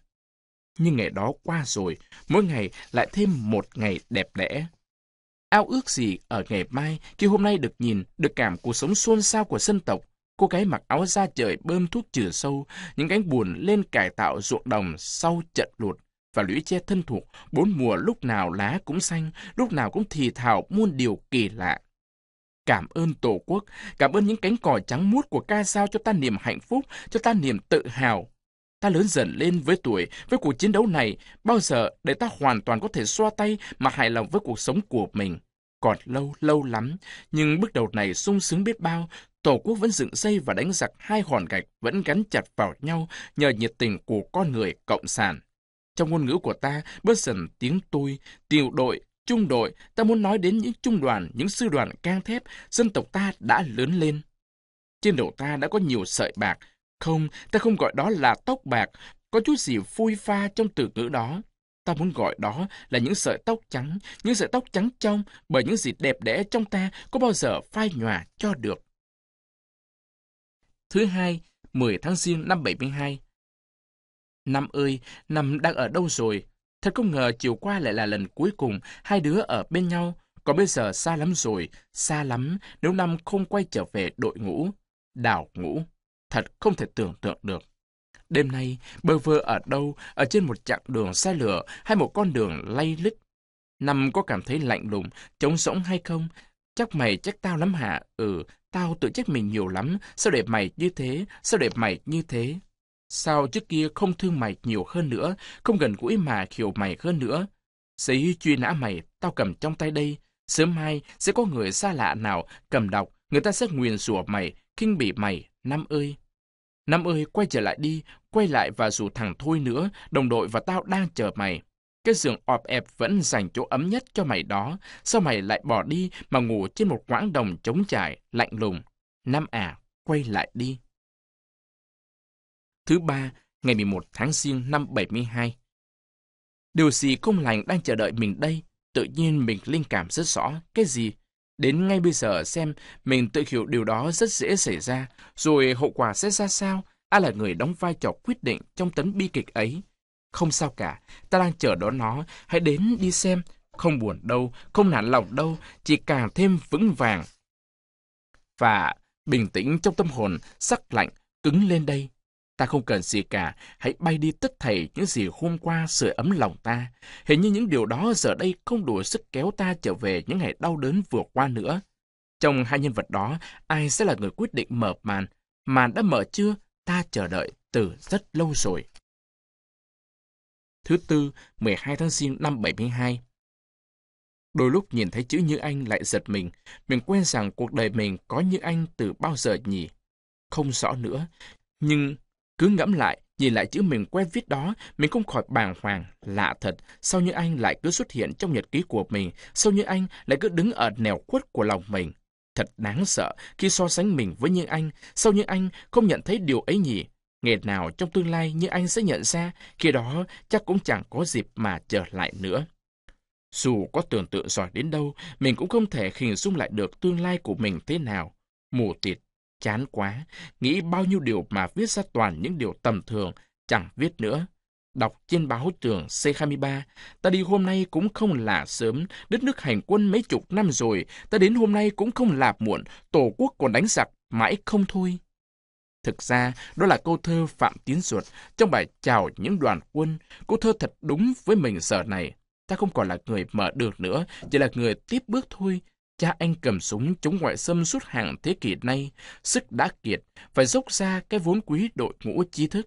Nhưng ngày đó qua rồi, mỗi ngày lại thêm một ngày đẹp đẽ. Ao ước gì ở ngày mai khi hôm nay được nhìn, được cảm cuộc sống xôn xao của dân tộc, cô gái mặc áo da trời bơm thuốc trừ sâu, những cánh buồn lên cải tạo ruộng đồng sau trận lụt và lũy tre thân thuộc, bốn mùa lúc nào lá cũng xanh, lúc nào cũng thì thào muôn điều kỳ lạ. Cảm ơn Tổ quốc, cảm ơn những cánh cỏ trắng muốt của ca sao cho ta niềm hạnh phúc, cho ta niềm tự hào. Ta lớn dần lên với tuổi, với cuộc chiến đấu này, bao giờ để ta hoàn toàn có thể xoa tay mà hài lòng với cuộc sống của mình. Còn lâu, lâu lắm, nhưng bước đầu này sung sướng biết bao, Tổ quốc vẫn dựng xây và đánh giặc hai hòn gạch vẫn gắn chặt vào nhau nhờ nhiệt tình của con người cộng sản. Trong ngôn ngữ của ta, bớt dần tiếng tôi, tiểu đội, trung đội, ta muốn nói đến những trung đoàn, những sư đoàn can thép, dân tộc ta đã lớn lên. Trên đầu ta đã có nhiều sợi bạc. Không, ta không gọi đó là tóc bạc, có chút gì phôi pha trong từ ngữ đó. Ta muốn gọi đó là những sợi tóc trắng, những sợi tóc trắng trong, bởi những gì đẹp đẽ trong ta có bao giờ phai nhòa cho được. Thứ hai, 10 tháng Giêng năm 72. Năm ơi, năm đang ở đâu rồi? Thật không ngờ chiều qua lại là lần cuối cùng hai đứa ở bên nhau, còn bây giờ xa lắm rồi, xa lắm nếu Năm không quay trở về đội ngũ, đảo ngũ. Thật không thể tưởng tượng được. Đêm nay, bơ vơ ở đâu, ở trên một chặng đường xe lửa hay một con đường lay lít. Năm có cảm thấy lạnh lùng, trống rỗng hay không? Chắc mày chắc tao lắm hả? Ừ, tao tự trách mình nhiều lắm. Sao để mày như thế? Sao để mày như thế? Sao trước kia không thương mày nhiều hơn nữa, không gần gũi mà khiều mày hơn nữa? sĩ truy nã mày, tao cầm trong tay đây. Sớm mai sẽ có người xa lạ nào cầm đọc, người ta sẽ nguyền rủa mày, kinh bỉ mày, Năm ơi. Năm ơi, quay trở lại đi, quay lại và rủ thằng Thôi nữa, đồng đội và tao đang chờ mày. Cái giường ọp ẹp vẫn dành chỗ ấm nhất cho mày đó, sao mày lại bỏ đi mà ngủ trên một quãng đồng trống trải, lạnh lùng? Năm à, quay lại đi thứ ba, ngày 11 tháng Giêng năm 72. Điều gì không lành đang chờ đợi mình đây? Tự nhiên mình linh cảm rất rõ. Cái gì? Đến ngay bây giờ xem mình tự hiểu điều đó rất dễ xảy ra, rồi hậu quả sẽ ra sao? Ai là người đóng vai trò quyết định trong tấn bi kịch ấy? Không sao cả, ta đang chờ đón nó, hãy đến đi xem. Không buồn đâu, không nản lòng đâu, chỉ càng thêm vững vàng. Và bình tĩnh trong tâm hồn, sắc lạnh, cứng lên đây, Ta không cần gì cả, hãy bay đi tất thảy những gì hôm qua sưởi ấm lòng ta. Hình như những điều đó giờ đây không đủ sức kéo ta trở về những ngày đau đớn vừa qua nữa. Trong hai nhân vật đó, ai sẽ là người quyết định mở màn? Màn đã mở chưa? Ta chờ đợi từ rất lâu rồi. Thứ tư, 12 tháng Giêng năm 72 Đôi lúc nhìn thấy chữ Như Anh lại giật mình. Mình quên rằng cuộc đời mình có Như Anh từ bao giờ nhỉ? Không rõ nữa. Nhưng cứ ngẫm lại, nhìn lại chữ mình quen viết đó, mình không khỏi bàng hoàng. Lạ thật, sao như anh lại cứ xuất hiện trong nhật ký của mình, sao như anh lại cứ đứng ở nẻo quất của lòng mình. Thật đáng sợ khi so sánh mình với như anh, sao như anh không nhận thấy điều ấy nhỉ? Ngày nào trong tương lai như anh sẽ nhận ra, khi đó chắc cũng chẳng có dịp mà trở lại nữa. Dù có tưởng tượng giỏi đến đâu, mình cũng không thể hình dung lại được tương lai của mình thế nào. Mù tịt Chán quá, nghĩ bao nhiêu điều mà viết ra toàn những điều tầm thường, chẳng viết nữa. Đọc trên báo tường C23, ta đi hôm nay cũng không là sớm, đất nước hành quân mấy chục năm rồi, ta đến hôm nay cũng không là muộn, tổ quốc còn đánh giặc, mãi không thôi. Thực ra, đó là câu thơ Phạm Tiến Duật trong bài Chào những đoàn quân. Câu thơ thật đúng với mình giờ này. Ta không còn là người mở được nữa, chỉ là người tiếp bước thôi cha anh cầm súng chống ngoại xâm suốt hàng thế kỷ nay, sức đã kiệt, phải dốc ra cái vốn quý đội ngũ trí thức.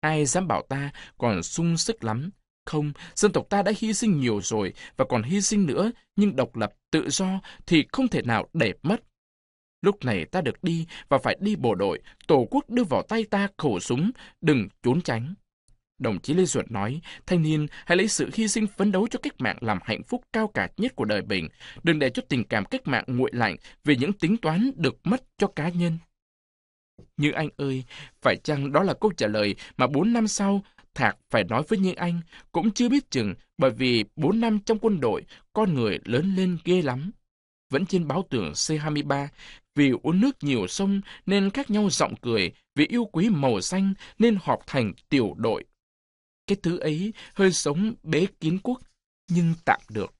Ai dám bảo ta còn sung sức lắm? Không, dân tộc ta đã hy sinh nhiều rồi và còn hy sinh nữa, nhưng độc lập, tự do thì không thể nào để mất. Lúc này ta được đi và phải đi bộ đội, Tổ quốc đưa vào tay ta khẩu súng, đừng trốn tránh. Đồng chí Lê Duẩn nói, thanh niên hãy lấy sự hy sinh phấn đấu cho cách mạng làm hạnh phúc cao cả nhất của đời mình, đừng để cho tình cảm cách mạng nguội lạnh vì những tính toán được mất cho cá nhân. Như anh ơi, phải chăng đó là câu trả lời mà 4 năm sau Thạc phải nói với Như Anh cũng chưa biết chừng bởi vì 4 năm trong quân đội, con người lớn lên ghê lắm. Vẫn trên báo tường C23, vì uống nước nhiều sông nên khác nhau giọng cười, vì yêu quý màu xanh nên họp thành tiểu đội cái thứ ấy hơi sống bế kiến quốc, nhưng tạm được.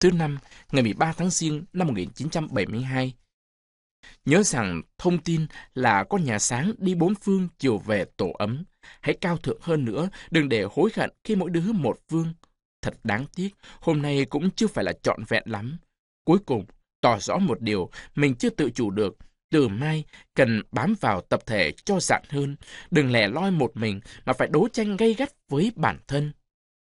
Thứ năm, ngày 13 tháng Giêng năm 1972. Nhớ rằng thông tin là có nhà sáng đi bốn phương chiều về tổ ấm. Hãy cao thượng hơn nữa, đừng để hối hận khi mỗi đứa một vương. Thật đáng tiếc, hôm nay cũng chưa phải là trọn vẹn lắm. Cuối cùng, tỏ rõ một điều mình chưa tự chủ được từ mai cần bám vào tập thể cho dạn hơn, đừng lẻ loi một mình mà phải đấu tranh gay gắt với bản thân.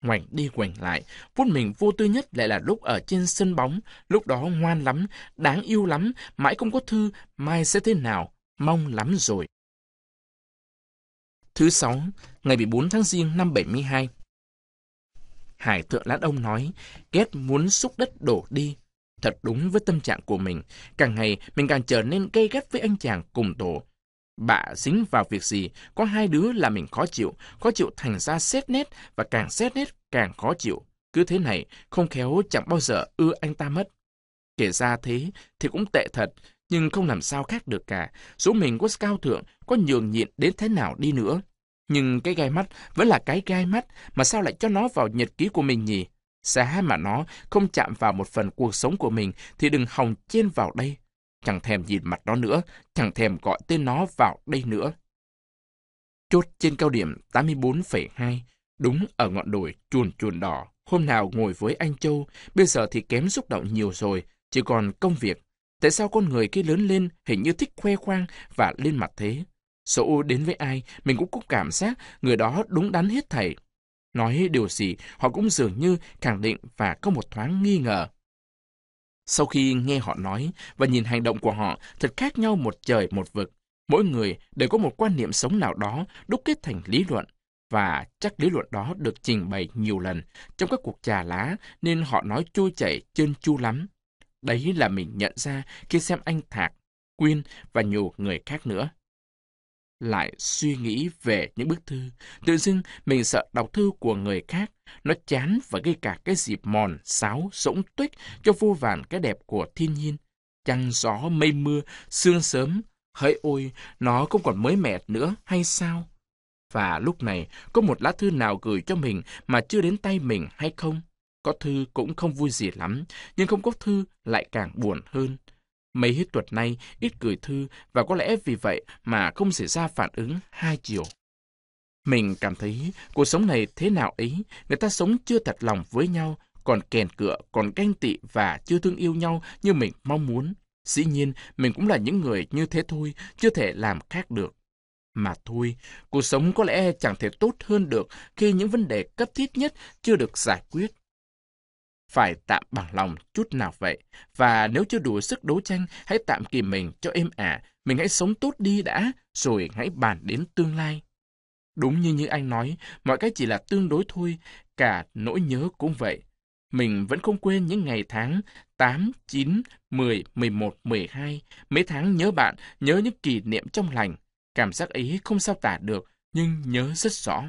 Ngoảnh đi ngoảnh lại, phút mình vô tư nhất lại là lúc ở trên sân bóng, lúc đó ngoan lắm, đáng yêu lắm, mãi không có thư, mai sẽ thế nào, mong lắm rồi. Thứ sáu, ngày 14 tháng Giêng năm 72. Hải thượng Lãn Ông nói, ghét muốn xúc đất đổ đi, Thật đúng với tâm trạng của mình, càng ngày mình càng trở nên gây gắt với anh chàng cùng tổ. Bà dính vào việc gì, có hai đứa là mình khó chịu, khó chịu thành ra xét nét và càng xét nét càng khó chịu. Cứ thế này, không khéo chẳng bao giờ ưa anh ta mất. Kể ra thế thì cũng tệ thật, nhưng không làm sao khác được cả. Số mình có cao thượng, có nhường nhịn đến thế nào đi nữa. Nhưng cái gai mắt vẫn là cái gai mắt, mà sao lại cho nó vào nhật ký của mình nhỉ? Giá mà nó không chạm vào một phần cuộc sống của mình thì đừng hòng chen vào đây. Chẳng thèm nhìn mặt nó nữa, chẳng thèm gọi tên nó vào đây nữa. Chốt trên cao điểm 84,2, đúng ở ngọn đồi chuồn chuồn đỏ. Hôm nào ngồi với anh Châu, bây giờ thì kém xúc động nhiều rồi, chỉ còn công việc. Tại sao con người khi lớn lên hình như thích khoe khoang và lên mặt thế? Số đến với ai, mình cũng có cảm giác người đó đúng đắn hết thảy, Nói điều gì, họ cũng dường như khẳng định và có một thoáng nghi ngờ. Sau khi nghe họ nói và nhìn hành động của họ thật khác nhau một trời một vực, mỗi người đều có một quan niệm sống nào đó đúc kết thành lý luận và chắc lý luận đó được trình bày nhiều lần trong các cuộc trà lá nên họ nói trôi chảy chân chu lắm. Đấy là mình nhận ra khi xem anh Thạc, Quyên và nhiều người khác nữa lại suy nghĩ về những bức thư. Tự dưng mình sợ đọc thư của người khác, nó chán và gây cả cái dịp mòn, sáo, rỗng tuyết cho vô vàn cái đẹp của thiên nhiên. Trăng gió, mây mưa, sương sớm, hỡi ôi, nó không còn mới mẻ nữa hay sao? Và lúc này, có một lá thư nào gửi cho mình mà chưa đến tay mình hay không? Có thư cũng không vui gì lắm, nhưng không có thư lại càng buồn hơn. Mấy hết tuần nay ít gửi thư và có lẽ vì vậy mà không xảy ra phản ứng hai chiều. Mình cảm thấy cuộc sống này thế nào ấy, người ta sống chưa thật lòng với nhau, còn kèn cửa, còn ganh tị và chưa thương yêu nhau như mình mong muốn. Dĩ nhiên, mình cũng là những người như thế thôi, chưa thể làm khác được. Mà thôi, cuộc sống có lẽ chẳng thể tốt hơn được khi những vấn đề cấp thiết nhất chưa được giải quyết phải tạm bằng lòng chút nào vậy. Và nếu chưa đủ sức đấu tranh, hãy tạm kìm mình cho êm ả. Mình hãy sống tốt đi đã, rồi hãy bàn đến tương lai. Đúng như như anh nói, mọi cái chỉ là tương đối thôi, cả nỗi nhớ cũng vậy. Mình vẫn không quên những ngày tháng 8, 9, 10, 11, 12, mấy tháng nhớ bạn, nhớ những kỷ niệm trong lành. Cảm giác ấy không sao tả được, nhưng nhớ rất rõ.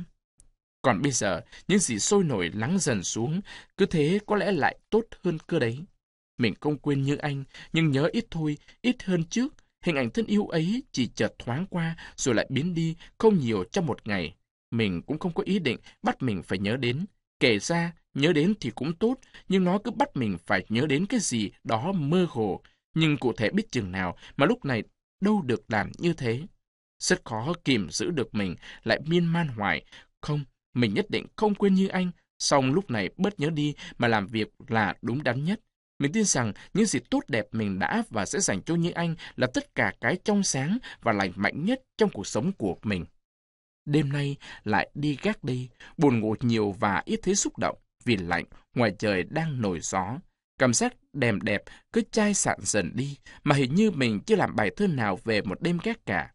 Còn bây giờ, những gì sôi nổi lắng dần xuống, cứ thế có lẽ lại tốt hơn cơ đấy. Mình không quên như anh, nhưng nhớ ít thôi, ít hơn trước. Hình ảnh thân yêu ấy chỉ chợt thoáng qua rồi lại biến đi không nhiều trong một ngày. Mình cũng không có ý định bắt mình phải nhớ đến. Kể ra, nhớ đến thì cũng tốt, nhưng nó cứ bắt mình phải nhớ đến cái gì đó mơ hồ. Nhưng cụ thể biết chừng nào mà lúc này đâu được làm như thế. Rất khó kìm giữ được mình, lại miên man hoài. Không, mình nhất định không quên như anh, song lúc này bớt nhớ đi mà làm việc là đúng đắn nhất. Mình tin rằng những gì tốt đẹp mình đã và sẽ dành cho Như Anh là tất cả cái trong sáng và lành mạnh nhất trong cuộc sống của mình. Đêm nay lại đi gác đi, buồn ngủ nhiều và ít thấy xúc động vì lạnh, ngoài trời đang nổi gió. Cảm giác đèm đẹp cứ chai sạn dần đi mà hình như mình chưa làm bài thơ nào về một đêm gác cả.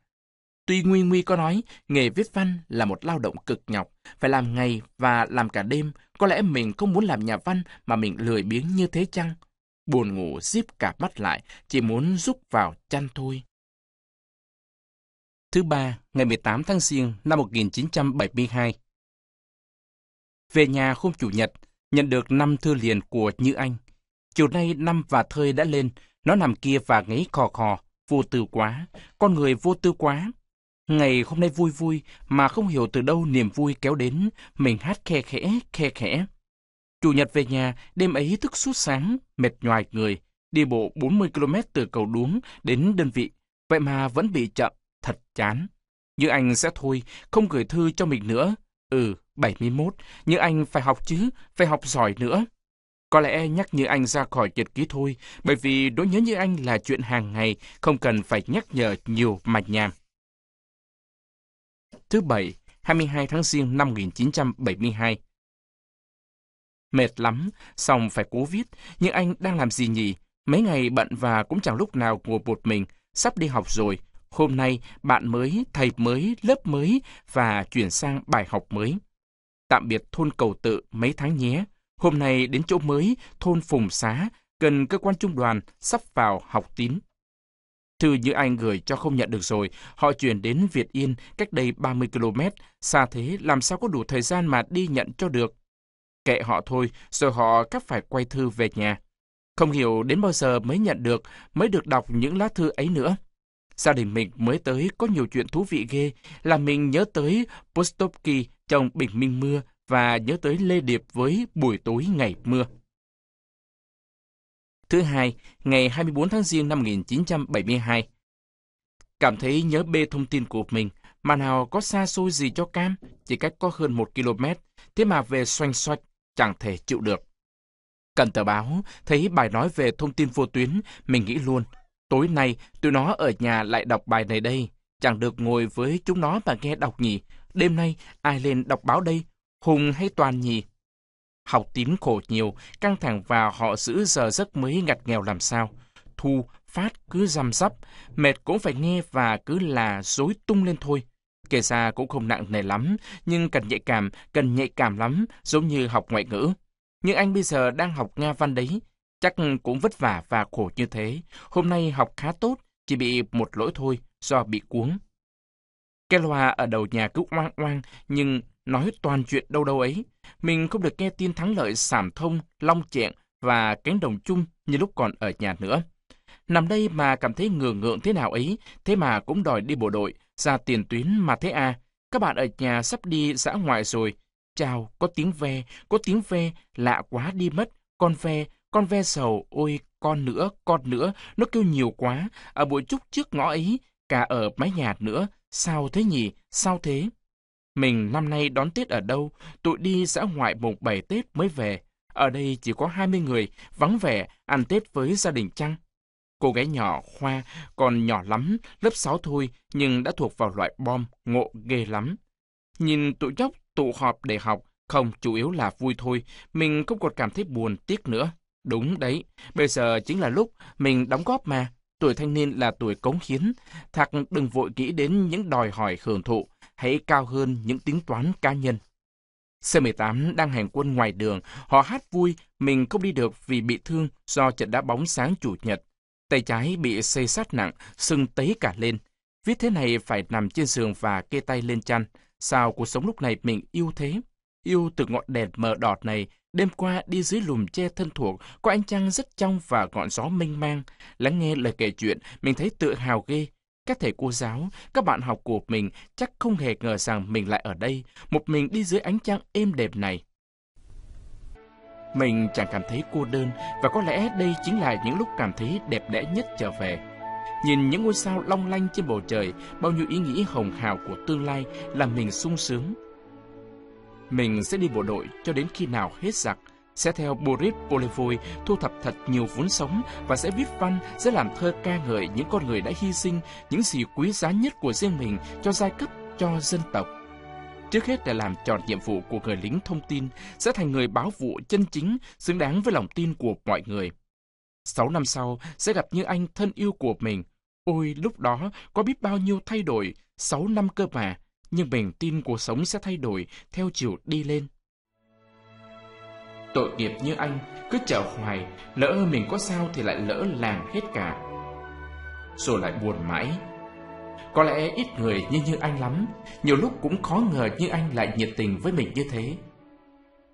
Tuy Nguy Nguy có nói nghề viết văn là một lao động cực nhọc, phải làm ngày và làm cả đêm, có lẽ mình không muốn làm nhà văn mà mình lười biếng như thế chăng? Buồn ngủ díp cả mắt lại, chỉ muốn rút vào chăn thôi. Thứ ba, ngày 18 tháng Giêng năm 1972. Về nhà hôm Chủ nhật, nhận được năm thư liền của Như Anh. Chiều nay năm và thơi đã lên, nó nằm kia và ngáy khò khò, vô tư quá, con người vô tư quá, Ngày hôm nay vui vui mà không hiểu từ đâu niềm vui kéo đến, mình hát khe khẽ, khe khẽ. Chủ nhật về nhà, đêm ấy thức suốt sáng, mệt nhoài người, đi bộ 40 km từ cầu đuống đến đơn vị, vậy mà vẫn bị chậm, thật chán. như anh sẽ thôi, không gửi thư cho mình nữa. Ừ, 71, như anh phải học chứ, phải học giỏi nữa. Có lẽ nhắc như anh ra khỏi nhật ký thôi, bởi vì đối nhớ như anh là chuyện hàng ngày, không cần phải nhắc nhở nhiều mà nhàm thứ Bảy, 22 tháng riêng năm 1972. Mệt lắm, xong phải cố viết, nhưng anh đang làm gì nhỉ? Mấy ngày bận và cũng chẳng lúc nào ngồi một mình, sắp đi học rồi. Hôm nay, bạn mới, thầy mới, lớp mới và chuyển sang bài học mới. Tạm biệt thôn cầu tự mấy tháng nhé. Hôm nay đến chỗ mới, thôn Phùng Xá, gần cơ quan trung đoàn, sắp vào học tín. Thư như Anh gửi cho không nhận được rồi, họ chuyển đến Việt Yên cách đây 30 km, xa thế làm sao có đủ thời gian mà đi nhận cho được. Kệ họ thôi, rồi họ cắt phải quay thư về nhà. Không hiểu đến bao giờ mới nhận được, mới được đọc những lá thư ấy nữa. Gia đình mình mới tới có nhiều chuyện thú vị ghê, làm mình nhớ tới Postopki trong Bình Minh Mưa và nhớ tới Lê Điệp với buổi tối ngày mưa. Thứ hai, ngày 24 tháng Giêng năm 1972. Cảm thấy nhớ bê thông tin của mình, mà nào có xa xôi gì cho Cam, chỉ cách có hơn một km, thế mà về xoanh xoạch, chẳng thể chịu được. Cần tờ báo, thấy bài nói về thông tin vô tuyến, mình nghĩ luôn, tối nay tụi nó ở nhà lại đọc bài này đây, chẳng được ngồi với chúng nó mà nghe đọc nhỉ, đêm nay ai lên đọc báo đây, Hùng hay Toàn nhỉ? Học tín khổ nhiều, căng thẳng và họ giữ giờ giấc mới ngặt nghèo làm sao. Thu, Phát cứ răm rắp, mệt cũng phải nghe và cứ là dối tung lên thôi. Kể ra cũng không nặng nề lắm, nhưng cần nhạy cảm, cần nhạy cảm lắm, giống như học ngoại ngữ. Nhưng anh bây giờ đang học Nga văn đấy, chắc cũng vất vả và khổ như thế. Hôm nay học khá tốt, chỉ bị một lỗi thôi, do bị cuống. Cái loa ở đầu nhà cứ oang oang, nhưng nói toàn chuyện đâu đâu ấy. Mình không được nghe tin thắng lợi sảm thông, long chẹn và cánh đồng chung như lúc còn ở nhà nữa. Nằm đây mà cảm thấy ngường ngượng thế nào ấy, thế mà cũng đòi đi bộ đội, ra tiền tuyến mà thế à. Các bạn ở nhà sắp đi dã ngoại rồi. Chào, có tiếng ve, có tiếng ve, lạ quá đi mất. Con ve, con ve sầu, ôi con nữa, con nữa, nó kêu nhiều quá. Ở buổi trúc trước ngõ ấy, cả ở mái nhà nữa. Sao thế nhỉ, sao thế? Mình năm nay đón Tết ở đâu, tụi đi xã ngoại mùng 7 Tết mới về. Ở đây chỉ có 20 người, vắng vẻ, ăn Tết với gia đình chăng? Cô gái nhỏ Khoa còn nhỏ lắm, lớp 6 thôi, nhưng đã thuộc vào loại bom, ngộ ghê lắm. Nhìn tụi nhóc tụ họp để học, không, chủ yếu là vui thôi, mình không còn cảm thấy buồn, tiếc nữa. Đúng đấy, bây giờ chính là lúc mình đóng góp mà. Tuổi thanh niên là tuổi cống hiến, thạc đừng vội nghĩ đến những đòi hỏi hưởng thụ hãy cao hơn những tính toán cá nhân. C-18 đang hành quân ngoài đường, họ hát vui mình không đi được vì bị thương do trận đá bóng sáng chủ nhật. Tay trái bị xây sát nặng, sưng tấy cả lên. Viết thế này phải nằm trên giường và kê tay lên chăn. Sao cuộc sống lúc này mình yêu thế? Yêu từ ngọn đèn mờ đọt này, đêm qua đi dưới lùm tre thân thuộc, có ánh trăng rất trong và gọn gió mênh mang. Lắng nghe lời kể chuyện, mình thấy tự hào ghê, các thầy cô giáo, các bạn học của mình chắc không hề ngờ rằng mình lại ở đây, một mình đi dưới ánh trăng êm đẹp này. Mình chẳng cảm thấy cô đơn và có lẽ đây chính là những lúc cảm thấy đẹp đẽ nhất trở về. Nhìn những ngôi sao long lanh trên bầu trời, bao nhiêu ý nghĩ hồng hào của tương lai làm mình sung sướng. Mình sẽ đi bộ đội cho đến khi nào hết giặc, sẽ theo Boris Polevoy thu thập thật nhiều vốn sống và sẽ viết văn, sẽ làm thơ ca ngợi những con người đã hy sinh, những gì quý giá nhất của riêng mình cho giai cấp, cho dân tộc. Trước hết là làm tròn nhiệm vụ của người lính thông tin, sẽ thành người báo vụ chân chính, xứng đáng với lòng tin của mọi người. Sáu năm sau, sẽ gặp như anh thân yêu của mình. Ôi, lúc đó có biết bao nhiêu thay đổi, sáu năm cơ mà, nhưng mình tin cuộc sống sẽ thay đổi theo chiều đi lên tội nghiệp như anh cứ chờ hoài lỡ mình có sao thì lại lỡ làng hết cả rồi lại buồn mãi có lẽ ít người như như anh lắm nhiều lúc cũng khó ngờ như anh lại nhiệt tình với mình như thế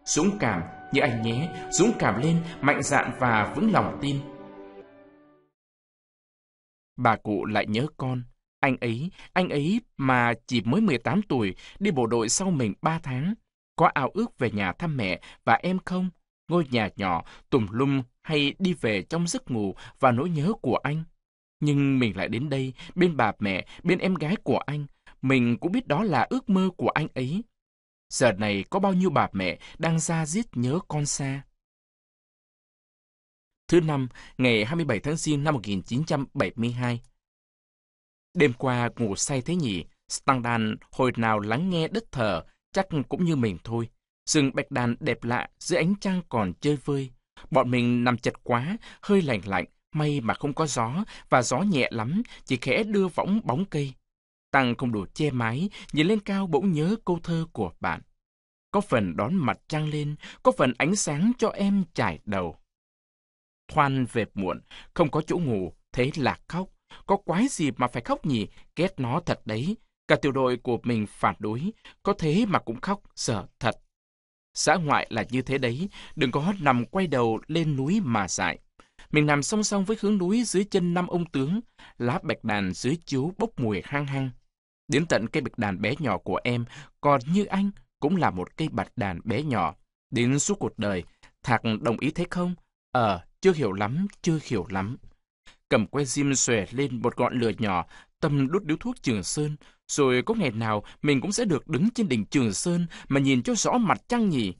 dũng cảm như anh nhé dũng cảm lên mạnh dạn và vững lòng tin bà cụ lại nhớ con anh ấy, anh ấy mà chỉ mới 18 tuổi, đi bộ đội sau mình 3 tháng. Có ao ước về nhà thăm mẹ và em không? Ngôi nhà nhỏ, tùm lum hay đi về trong giấc ngủ và nỗi nhớ của anh? Nhưng mình lại đến đây, bên bà mẹ, bên em gái của anh. Mình cũng biết đó là ước mơ của anh ấy. Giờ này có bao nhiêu bà mẹ đang ra giết nhớ con xa. Thứ năm, ngày 27 tháng Giêng năm 1972. Đêm qua ngủ say thế nhỉ, Stendhal hồi nào lắng nghe đất thờ chắc cũng như mình thôi. sừng bạch đàn đẹp lạ, dưới ánh trăng còn chơi vơi. Bọn mình nằm chật quá, hơi lạnh lạnh, may mà không có gió, và gió nhẹ lắm, chỉ khẽ đưa võng bóng cây. Tăng không đủ che mái, nhìn lên cao bỗng nhớ câu thơ của bạn. Có phần đón mặt trăng lên, có phần ánh sáng cho em trải đầu. Thoan về muộn, không có chỗ ngủ, thế là khóc. Có quái gì mà phải khóc nhỉ, ghét nó thật đấy. Cả tiểu đội của mình phản đối, có thế mà cũng khóc, sợ thật. Xã ngoại là như thế đấy, đừng có nằm quay đầu lên núi mà dại. Mình nằm song song với hướng núi dưới chân năm ông tướng, lá bạch đàn dưới chú bốc mùi hăng hăng Đến tận cây bạch đàn bé nhỏ của em, còn như anh cũng là một cây bạch đàn bé nhỏ. Đến suốt cuộc đời, Thạc đồng ý thế không? Ờ, chưa hiểu lắm, chưa hiểu lắm. Cầm que diêm xòe lên một ngọn lửa nhỏ, Tâm đút điếu thuốc Trường Sơn, rồi có ngày nào mình cũng sẽ được đứng trên đỉnh Trường Sơn mà nhìn cho rõ mặt trăng nhỉ?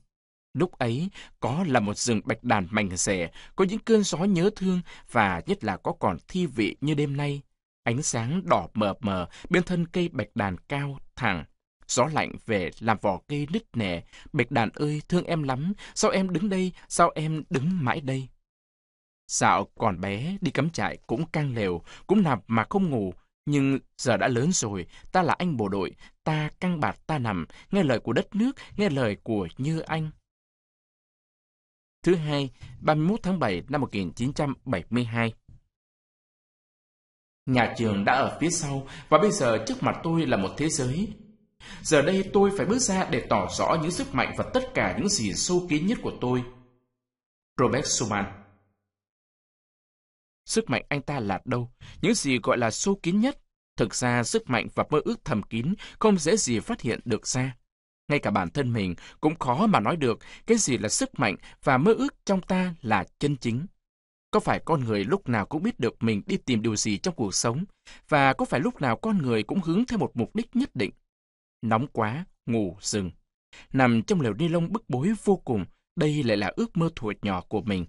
Lúc ấy, có là một rừng bạch đàn mảnh rẻ, có những cơn gió nhớ thương và nhất là có còn thi vị như đêm nay. Ánh sáng đỏ mờ mờ bên thân cây bạch đàn cao, thẳng. Gió lạnh về làm vỏ cây nứt nẻ. Bạch đàn ơi, thương em lắm. Sao em đứng đây? Sao em đứng mãi đây? Dạo còn bé, đi cắm trại cũng căng lều, cũng nằm mà không ngủ. Nhưng giờ đã lớn rồi, ta là anh bộ đội, ta căng bạt ta nằm, nghe lời của đất nước, nghe lời của Như Anh. Thứ hai, 31 tháng 7 năm 1972. Nhà trường đã ở phía sau và bây giờ trước mặt tôi là một thế giới. Giờ đây tôi phải bước ra để tỏ rõ những sức mạnh và tất cả những gì sâu kín nhất của tôi. Robert Schumann sức mạnh anh ta là đâu, những gì gọi là sâu kín nhất. Thực ra sức mạnh và mơ ước thầm kín không dễ gì phát hiện được ra. Ngay cả bản thân mình cũng khó mà nói được cái gì là sức mạnh và mơ ước trong ta là chân chính. Có phải con người lúc nào cũng biết được mình đi tìm điều gì trong cuộc sống? Và có phải lúc nào con người cũng hướng theo một mục đích nhất định? Nóng quá, ngủ, dừng. Nằm trong lều ni lông bức bối vô cùng, đây lại là ước mơ thuở nhỏ của mình.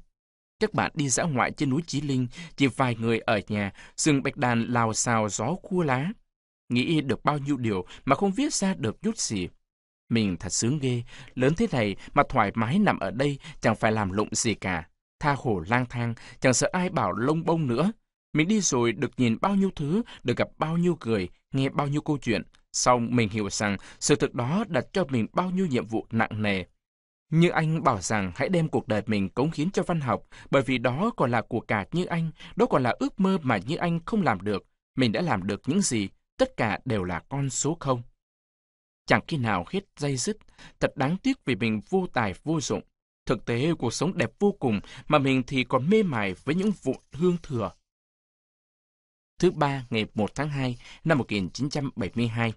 Các bạn đi dã ngoại trên núi Chí Linh, chỉ vài người ở nhà, rừng bạch đàn lào xào gió khua lá. Nghĩ được bao nhiêu điều mà không viết ra được chút gì. Mình thật sướng ghê, lớn thế này mà thoải mái nằm ở đây chẳng phải làm lụng gì cả. Tha hồ lang thang, chẳng sợ ai bảo lông bông nữa. Mình đi rồi được nhìn bao nhiêu thứ, được gặp bao nhiêu người, nghe bao nhiêu câu chuyện. Xong mình hiểu rằng sự thực đó đặt cho mình bao nhiêu nhiệm vụ nặng nề. Như Anh bảo rằng hãy đem cuộc đời mình cống hiến cho văn học, bởi vì đó còn là cuộc cả Như Anh, đó còn là ước mơ mà Như Anh không làm được. Mình đã làm được những gì, tất cả đều là con số không. Chẳng khi nào hết dây dứt, thật đáng tiếc vì mình vô tài vô dụng. Thực tế cuộc sống đẹp vô cùng mà mình thì còn mê mải với những vụ hương thừa. Thứ ba ngày 1 tháng 2 năm 1972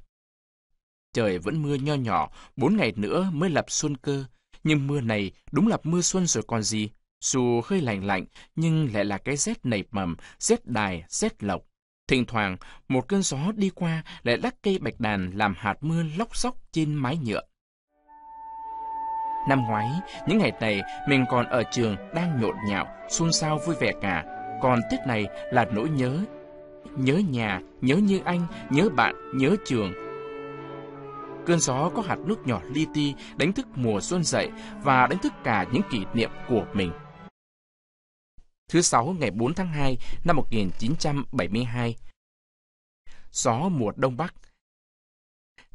Trời vẫn mưa nho nhỏ, bốn ngày nữa mới lập xuân cơ, nhưng mưa này đúng là mưa xuân rồi còn gì. Dù hơi lạnh lạnh, nhưng lại là cái rét nảy mầm, rét đài, rét lộc. Thỉnh thoảng, một cơn gió đi qua lại lắc cây bạch đàn làm hạt mưa lóc xóc trên mái nhựa. Năm ngoái, những ngày này mình còn ở trường đang nhộn nhạo, xôn xao vui vẻ cả. Còn Tết này là nỗi nhớ. Nhớ nhà, nhớ như anh, nhớ bạn, nhớ trường, Cơn gió có hạt nước nhỏ li ti đánh thức mùa xuân dậy và đánh thức cả những kỷ niệm của mình. Thứ Sáu ngày 4 tháng 2 năm 1972 Gió mùa Đông Bắc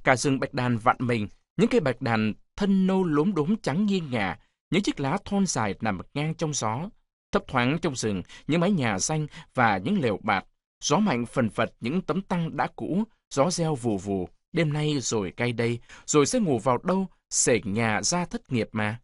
Cả rừng bạch đàn vạn mình, những cây bạch đàn thân nâu lốm đốm trắng nghiêng ngả, những chiếc lá thon dài nằm ngang trong gió. Thấp thoáng trong rừng, những mái nhà xanh và những lều bạt. Gió mạnh phần phật những tấm tăng đã cũ, gió reo vù vù đêm nay rồi cay đây, rồi sẽ ngủ vào đâu, sể nhà ra thất nghiệp mà.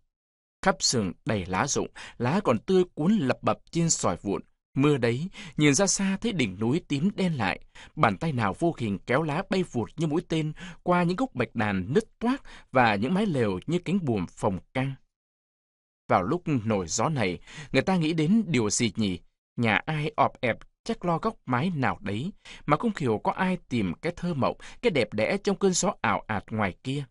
Khắp sườn đầy lá rụng, lá còn tươi cuốn lập bập trên sỏi vụn. Mưa đấy, nhìn ra xa thấy đỉnh núi tím đen lại, bàn tay nào vô hình kéo lá bay vụt như mũi tên qua những gốc bạch đàn nứt toác và những mái lều như cánh buồm phòng căng. Vào lúc nổi gió này, người ta nghĩ đến điều gì nhỉ? Nhà ai ọp ẹp chắc lo góc mái nào đấy, mà không hiểu có ai tìm cái thơ mộng, cái đẹp đẽ trong cơn gió ảo ạt ngoài kia.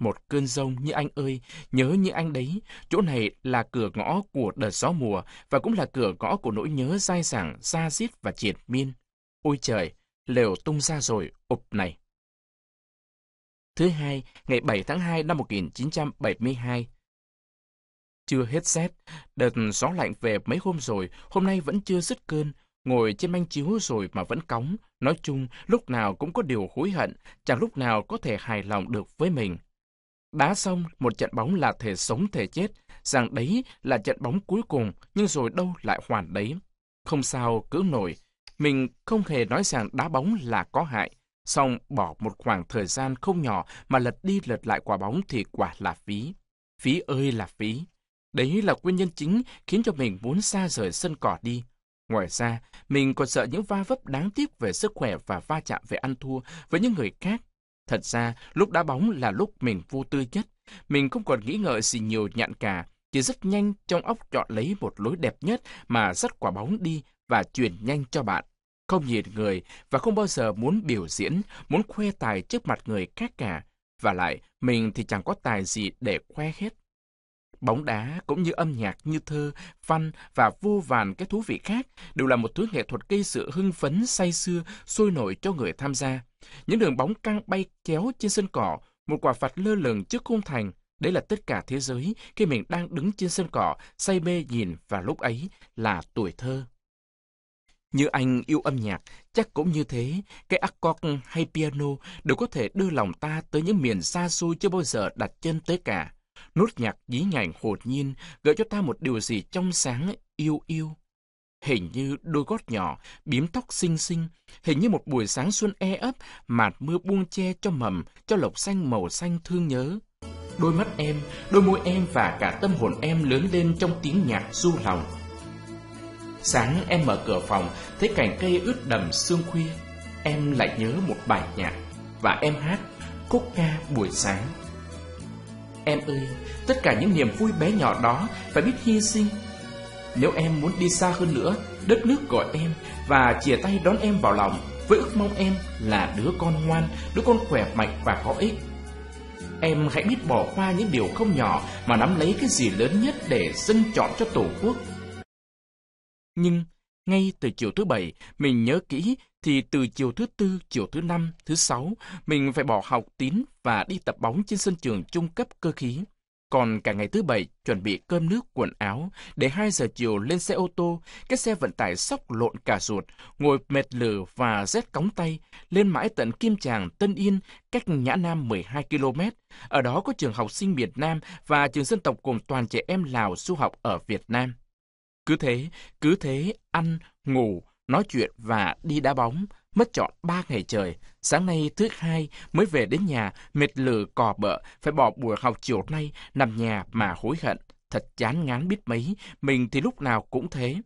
Một cơn rông như anh ơi, nhớ như anh đấy, chỗ này là cửa ngõ của đợt gió mùa và cũng là cửa ngõ của nỗi nhớ dai dẳng, xa xít và triệt miên. Ôi trời, lều tung ra rồi, ụp này. Thứ hai, ngày 7 tháng 2 năm 1972. Chưa hết rét, đợt gió lạnh về mấy hôm rồi, hôm nay vẫn chưa dứt cơn, ngồi trên manh chiếu rồi mà vẫn cóng, nói chung lúc nào cũng có điều hối hận, chẳng lúc nào có thể hài lòng được với mình. Đá xong một trận bóng là thể sống thể chết, rằng đấy là trận bóng cuối cùng, nhưng rồi đâu lại hoàn đấy. Không sao cứ nổi, mình không hề nói rằng đá bóng là có hại, song bỏ một khoảng thời gian không nhỏ mà lật đi lật lại quả bóng thì quả là phí. Phí ơi là phí. Đấy là nguyên nhân chính khiến cho mình muốn xa rời sân cỏ đi. Ngoài ra, mình còn sợ những va vấp đáng tiếc về sức khỏe và va chạm về ăn thua với những người khác. Thật ra, lúc đá bóng là lúc mình vô tư nhất. Mình không còn nghĩ ngợi gì nhiều nhạn cả, chỉ rất nhanh trong óc chọn lấy một lối đẹp nhất mà dắt quả bóng đi và chuyển nhanh cho bạn. Không nhìn người và không bao giờ muốn biểu diễn, muốn khoe tài trước mặt người khác cả. Và lại, mình thì chẳng có tài gì để khoe hết. Bóng đá cũng như âm nhạc như thơ, văn và vô vàn cái thú vị khác đều là một thứ nghệ thuật gây sự hưng phấn say sưa sôi nổi cho người tham gia. Những đường bóng căng bay chéo trên sân cỏ, một quả phạt lơ lửng trước khung thành, đấy là tất cả thế giới khi mình đang đứng trên sân cỏ say mê nhìn và lúc ấy là tuổi thơ. Như anh yêu âm nhạc, chắc cũng như thế, cái accord hay piano đều có thể đưa lòng ta tới những miền xa xôi chưa bao giờ đặt chân tới cả. Nốt nhạc dí nhảnh hột nhiên gợi cho ta một điều gì trong sáng yêu yêu. Hình như đôi gót nhỏ, bím tóc xinh xinh, hình như một buổi sáng xuân e ấp, mạt mưa buông che cho mầm, cho lộc xanh màu xanh thương nhớ. Đôi mắt em, đôi môi em và cả tâm hồn em lớn lên trong tiếng nhạc du lòng. Sáng em mở cửa phòng, thấy cành cây ướt đầm sương khuya. Em lại nhớ một bài nhạc, và em hát khúc ca buổi sáng. Em ơi, tất cả những niềm vui bé nhỏ đó phải biết hy sinh. Nếu em muốn đi xa hơn nữa, đất nước gọi em và chia tay đón em vào lòng với ước mong em là đứa con ngoan, đứa con khỏe mạnh và có ích. Em hãy biết bỏ qua những điều không nhỏ mà nắm lấy cái gì lớn nhất để dâng chọn cho Tổ quốc. Nhưng ngay từ chiều thứ bảy, mình nhớ kỹ thì từ chiều thứ tư, chiều thứ năm, thứ sáu, mình phải bỏ học tín và đi tập bóng trên sân trường trung cấp cơ khí. Còn cả ngày thứ bảy, chuẩn bị cơm nước, quần áo, để 2 giờ chiều lên xe ô tô, cái xe vận tải sóc lộn cả ruột, ngồi mệt lử và rét cóng tay, lên mãi tận Kim Tràng, Tân Yên, cách Nhã Nam 12 km. Ở đó có trường học sinh Việt Nam và trường dân tộc cùng toàn trẻ em Lào du học ở Việt Nam. Cứ thế, cứ thế, ăn, ngủ, nói chuyện và đi đá bóng, mất trọn ba ngày trời. Sáng nay thứ hai mới về đến nhà, mệt lử cò bợ, phải bỏ buổi học chiều nay, nằm nhà mà hối hận. Thật chán ngán biết mấy, mình thì lúc nào cũng thế.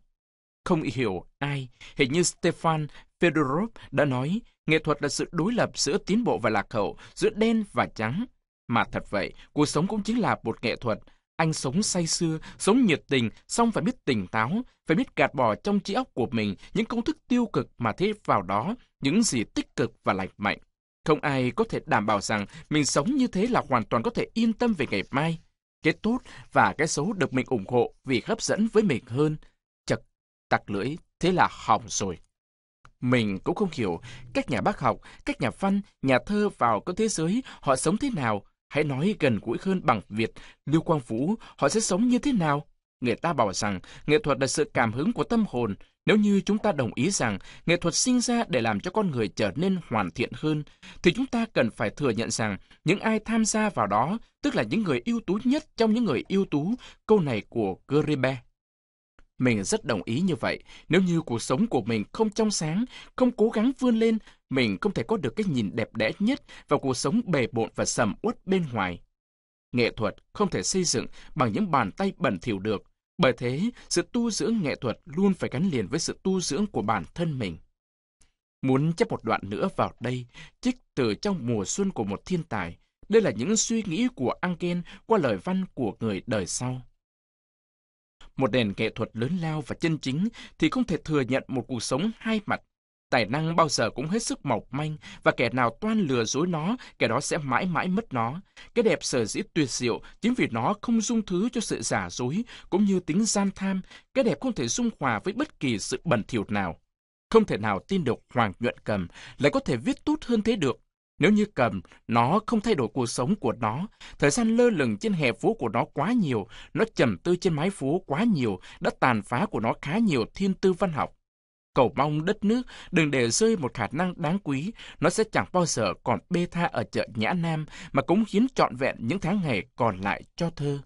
Không hiểu ai, hình như Stefan Fedorov đã nói, nghệ thuật là sự đối lập giữa tiến bộ và lạc hậu, giữa đen và trắng. Mà thật vậy, cuộc sống cũng chính là một nghệ thuật, anh sống say xưa sống nhiệt tình, song phải biết tỉnh táo, phải biết gạt bỏ trong trí óc của mình những công thức tiêu cực mà thế vào đó, những gì tích cực và lành mạnh. Không ai có thể đảm bảo rằng mình sống như thế là hoàn toàn có thể yên tâm về ngày mai. Cái tốt và cái xấu được mình ủng hộ vì hấp dẫn với mình hơn. Chật, tặc lưỡi, thế là hỏng rồi. Mình cũng không hiểu các nhà bác học, các nhà văn, nhà thơ vào cái thế giới họ sống thế nào, Hãy nói gần gũi hơn bằng Việt, Lưu Quang Vũ, họ sẽ sống như thế nào? Người ta bảo rằng nghệ thuật là sự cảm hứng của tâm hồn. Nếu như chúng ta đồng ý rằng nghệ thuật sinh ra để làm cho con người trở nên hoàn thiện hơn, thì chúng ta cần phải thừa nhận rằng những ai tham gia vào đó, tức là những người ưu tú nhất trong những người ưu tú, câu này của Gribe. Mình rất đồng ý như vậy, nếu như cuộc sống của mình không trong sáng, không cố gắng vươn lên, mình không thể có được cái nhìn đẹp đẽ nhất vào cuộc sống bề bộn và sầm uất bên ngoài. Nghệ thuật không thể xây dựng bằng những bàn tay bẩn thỉu được, bởi thế sự tu dưỡng nghệ thuật luôn phải gắn liền với sự tu dưỡng của bản thân mình. Muốn chấp một đoạn nữa vào đây, trích từ trong mùa xuân của một thiên tài, đây là những suy nghĩ của Angen qua lời văn của người đời sau. Một nền nghệ thuật lớn lao và chân chính thì không thể thừa nhận một cuộc sống hai mặt Tài năng bao giờ cũng hết sức mỏng manh và kẻ nào toan lừa dối nó, kẻ đó sẽ mãi mãi mất nó. Cái đẹp sở dĩ tuyệt diệu chính vì nó không dung thứ cho sự giả dối cũng như tính gian tham. Cái đẹp không thể dung hòa với bất kỳ sự bẩn thỉu nào. Không thể nào tin được Hoàng Nhuận Cầm lại có thể viết tốt hơn thế được. Nếu như cầm, nó không thay đổi cuộc sống của nó, thời gian lơ lửng trên hè phố của nó quá nhiều, nó trầm tư trên mái phố quá nhiều, đã tàn phá của nó khá nhiều thiên tư văn học cầu mong đất nước đừng để rơi một khả năng đáng quý, nó sẽ chẳng bao giờ còn bê tha ở chợ Nhã Nam mà cũng khiến trọn vẹn những tháng ngày còn lại cho thơ.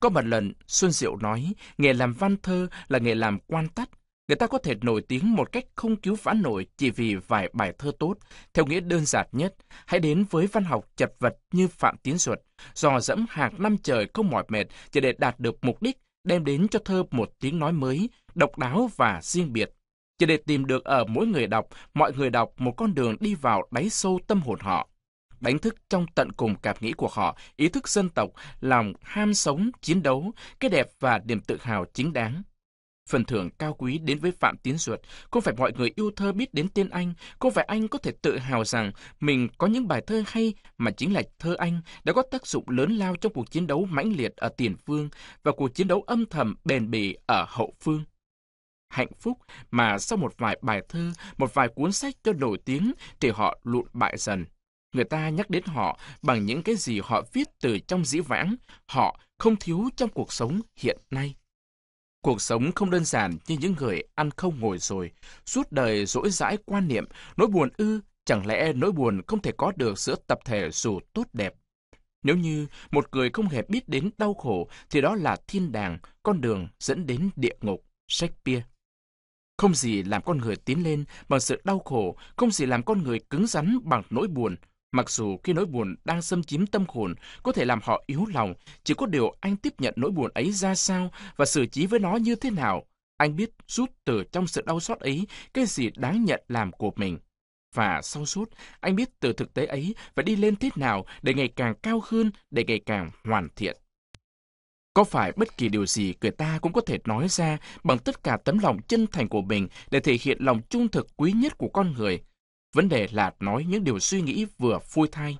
Có một lần, Xuân Diệu nói, nghề làm văn thơ là nghề làm quan tắt. Người ta có thể nổi tiếng một cách không cứu vãn nổi chỉ vì vài bài thơ tốt, theo nghĩa đơn giản nhất. Hãy đến với văn học chật vật như Phạm Tiến Duật, dò dẫm hàng năm trời không mỏi mệt chỉ để đạt được mục đích đem đến cho thơ một tiếng nói mới, độc đáo và riêng biệt. Chỉ để tìm được ở mỗi người đọc, mọi người đọc một con đường đi vào đáy sâu tâm hồn họ. Đánh thức trong tận cùng cảm nghĩ của họ, ý thức dân tộc, lòng ham sống, chiến đấu, cái đẹp và niềm tự hào chính đáng. Phần thưởng cao quý đến với Phạm Tiến Duật, không phải mọi người yêu thơ biết đến tên anh, không phải anh có thể tự hào rằng mình có những bài thơ hay mà chính là thơ anh đã có tác dụng lớn lao trong cuộc chiến đấu mãnh liệt ở tiền phương và cuộc chiến đấu âm thầm bền bỉ ở hậu phương hạnh phúc mà sau một vài bài thơ, một vài cuốn sách cho nổi tiếng thì họ lụn bại dần. Người ta nhắc đến họ bằng những cái gì họ viết từ trong dĩ vãng, họ không thiếu trong cuộc sống hiện nay. Cuộc sống không đơn giản như những người ăn không ngồi rồi, suốt đời dỗi dãi quan niệm, nỗi buồn ư, chẳng lẽ nỗi buồn không thể có được giữa tập thể dù tốt đẹp. Nếu như một người không hề biết đến đau khổ thì đó là thiên đàng, con đường dẫn đến địa ngục. Shakespeare không gì làm con người tiến lên bằng sự đau khổ, không gì làm con người cứng rắn bằng nỗi buồn. Mặc dù khi nỗi buồn đang xâm chiếm tâm hồn, có thể làm họ yếu lòng, chỉ có điều anh tiếp nhận nỗi buồn ấy ra sao và xử trí với nó như thế nào. Anh biết rút từ trong sự đau xót ấy cái gì đáng nhận làm của mình. Và sau suốt, anh biết từ thực tế ấy phải đi lên thế nào để ngày càng cao hơn, để ngày càng hoàn thiện. Có phải bất kỳ điều gì người ta cũng có thể nói ra bằng tất cả tấm lòng chân thành của mình để thể hiện lòng trung thực quý nhất của con người? Vấn đề là nói những điều suy nghĩ vừa phôi thai.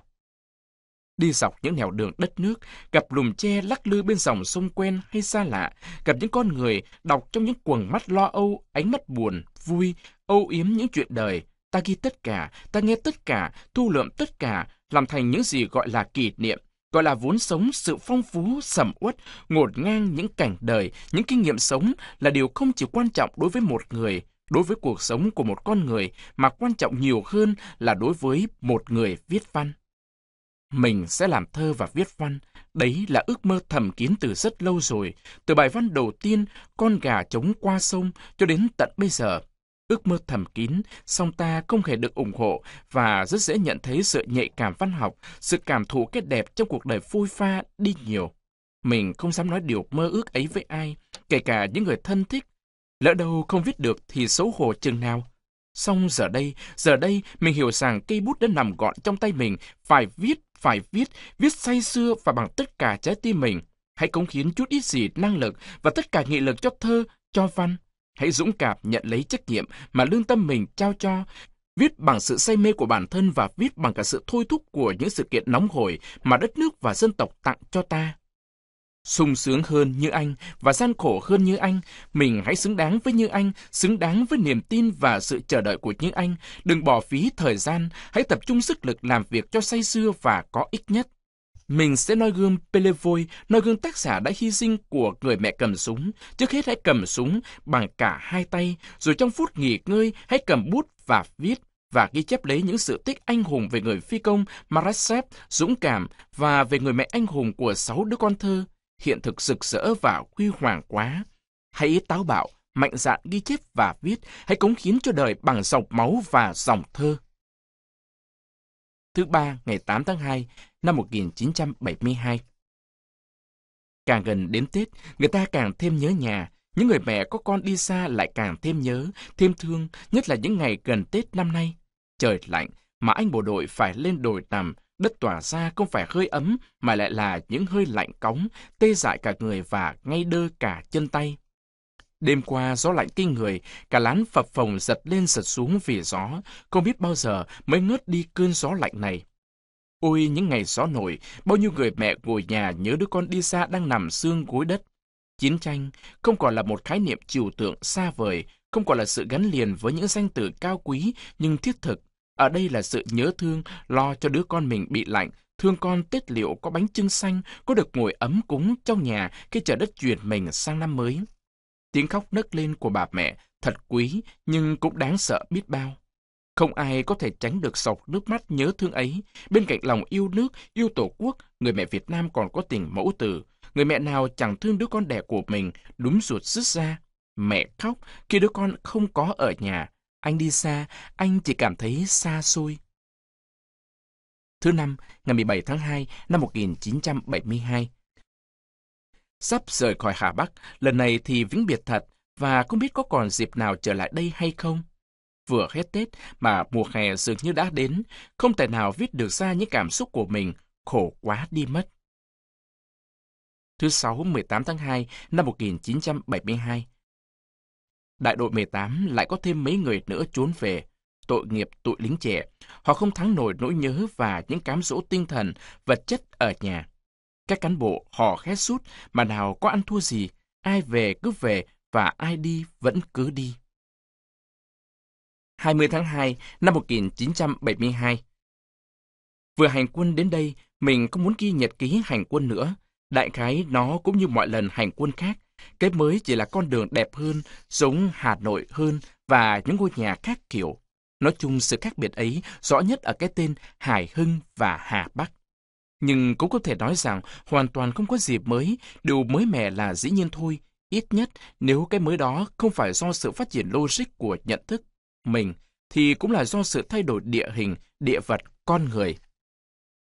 Đi dọc những nẻo đường đất nước, gặp lùm tre lắc lư bên dòng sông quen hay xa lạ, gặp những con người đọc trong những quần mắt lo âu, ánh mắt buồn, vui, âu yếm những chuyện đời. Ta ghi tất cả, ta nghe tất cả, thu lượm tất cả, làm thành những gì gọi là kỷ niệm, gọi là vốn sống sự phong phú sầm uất ngột ngang những cảnh đời những kinh nghiệm sống là điều không chỉ quan trọng đối với một người đối với cuộc sống của một con người mà quan trọng nhiều hơn là đối với một người viết văn mình sẽ làm thơ và viết văn đấy là ước mơ thầm kín từ rất lâu rồi từ bài văn đầu tiên con gà trống qua sông cho đến tận bây giờ ước mơ thầm kín, song ta không hề được ủng hộ và rất dễ nhận thấy sự nhạy cảm văn học, sự cảm thụ cái đẹp trong cuộc đời phôi pha đi nhiều. Mình không dám nói điều mơ ước ấy với ai, kể cả những người thân thích. Lỡ đâu không viết được thì xấu hổ chừng nào. Xong giờ đây, giờ đây mình hiểu rằng cây bút đã nằm gọn trong tay mình, phải viết, phải viết, viết say sưa và bằng tất cả trái tim mình. Hãy cống hiến chút ít gì năng lực và tất cả nghị lực cho thơ, cho văn. Hãy dũng cảm nhận lấy trách nhiệm mà lương tâm mình trao cho, viết bằng sự say mê của bản thân và viết bằng cả sự thôi thúc của những sự kiện nóng hổi mà đất nước và dân tộc tặng cho ta. sung sướng hơn như anh và gian khổ hơn như anh, mình hãy xứng đáng với như anh, xứng đáng với niềm tin và sự chờ đợi của như anh. Đừng bỏ phí thời gian, hãy tập trung sức lực làm việc cho say sưa và có ích nhất. Mình sẽ nói gương Pelevoi, nói gương tác giả đã hy sinh của người mẹ cầm súng. Trước hết hãy cầm súng bằng cả hai tay, rồi trong phút nghỉ ngơi hãy cầm bút và viết và ghi chép lấy những sự tích anh hùng về người phi công Marasep, dũng cảm và về người mẹ anh hùng của sáu đứa con thơ, hiện thực rực rỡ và huy hoàng quá. Hãy táo bạo, mạnh dạn ghi chép và viết, hãy cống hiến cho đời bằng dòng máu và dòng thơ thứ ba ngày 8 tháng 2 năm 1972. Càng gần đến Tết, người ta càng thêm nhớ nhà. Những người mẹ có con đi xa lại càng thêm nhớ, thêm thương, nhất là những ngày gần Tết năm nay. Trời lạnh, mà anh bộ đội phải lên đồi nằm, đất tỏa ra không phải hơi ấm mà lại là những hơi lạnh cống, tê dại cả người và ngay đơ cả chân tay. Đêm qua gió lạnh kinh người, cả lán phập phồng giật lên giật xuống vì gió, không biết bao giờ mới ngớt đi cơn gió lạnh này. Ôi những ngày gió nổi, bao nhiêu người mẹ ngồi nhà nhớ đứa con đi xa đang nằm xương gối đất. Chiến tranh không còn là một khái niệm trừu tượng xa vời, không còn là sự gắn liền với những danh từ cao quý nhưng thiết thực. Ở đây là sự nhớ thương, lo cho đứa con mình bị lạnh, thương con Tết liệu có bánh trưng xanh, có được ngồi ấm cúng trong nhà khi chờ đất chuyển mình sang năm mới. Tiếng khóc nấc lên của bà mẹ thật quý nhưng cũng đáng sợ biết bao. Không ai có thể tránh được sọc nước mắt nhớ thương ấy. Bên cạnh lòng yêu nước, yêu tổ quốc, người mẹ Việt Nam còn có tình mẫu tử. Người mẹ nào chẳng thương đứa con đẻ của mình, đúng ruột rứt ra. Mẹ khóc khi đứa con không có ở nhà. Anh đi xa, anh chỉ cảm thấy xa xôi. Thứ năm, ngày 17 tháng 2 năm 1972, Sắp rời khỏi Hà Bắc, lần này thì vĩnh biệt thật, và không biết có còn dịp nào trở lại đây hay không. Vừa hết Tết mà mùa hè dường như đã đến, không thể nào viết được ra những cảm xúc của mình, khổ quá đi mất. Thứ Sáu 18 tháng 2 năm 1972 Đại đội 18 lại có thêm mấy người nữa trốn về, tội nghiệp tụi lính trẻ. Họ không thắng nổi nỗi nhớ và những cám dỗ tinh thần, vật chất ở nhà. Các cán bộ họ khét sút mà nào có ăn thua gì, ai về cứ về và ai đi vẫn cứ đi. 20 tháng 2 năm 1972 Vừa hành quân đến đây, mình không muốn ghi nhật ký hành quân nữa. Đại khái nó cũng như mọi lần hành quân khác, cái mới chỉ là con đường đẹp hơn, giống Hà Nội hơn và những ngôi nhà khác kiểu. Nói chung sự khác biệt ấy rõ nhất ở cái tên Hải Hưng và Hà Bắc. Nhưng cũng có thể nói rằng hoàn toàn không có gì mới, điều mới mẻ là dĩ nhiên thôi, ít nhất nếu cái mới đó không phải do sự phát triển logic của nhận thức mình, thì cũng là do sự thay đổi địa hình, địa vật, con người.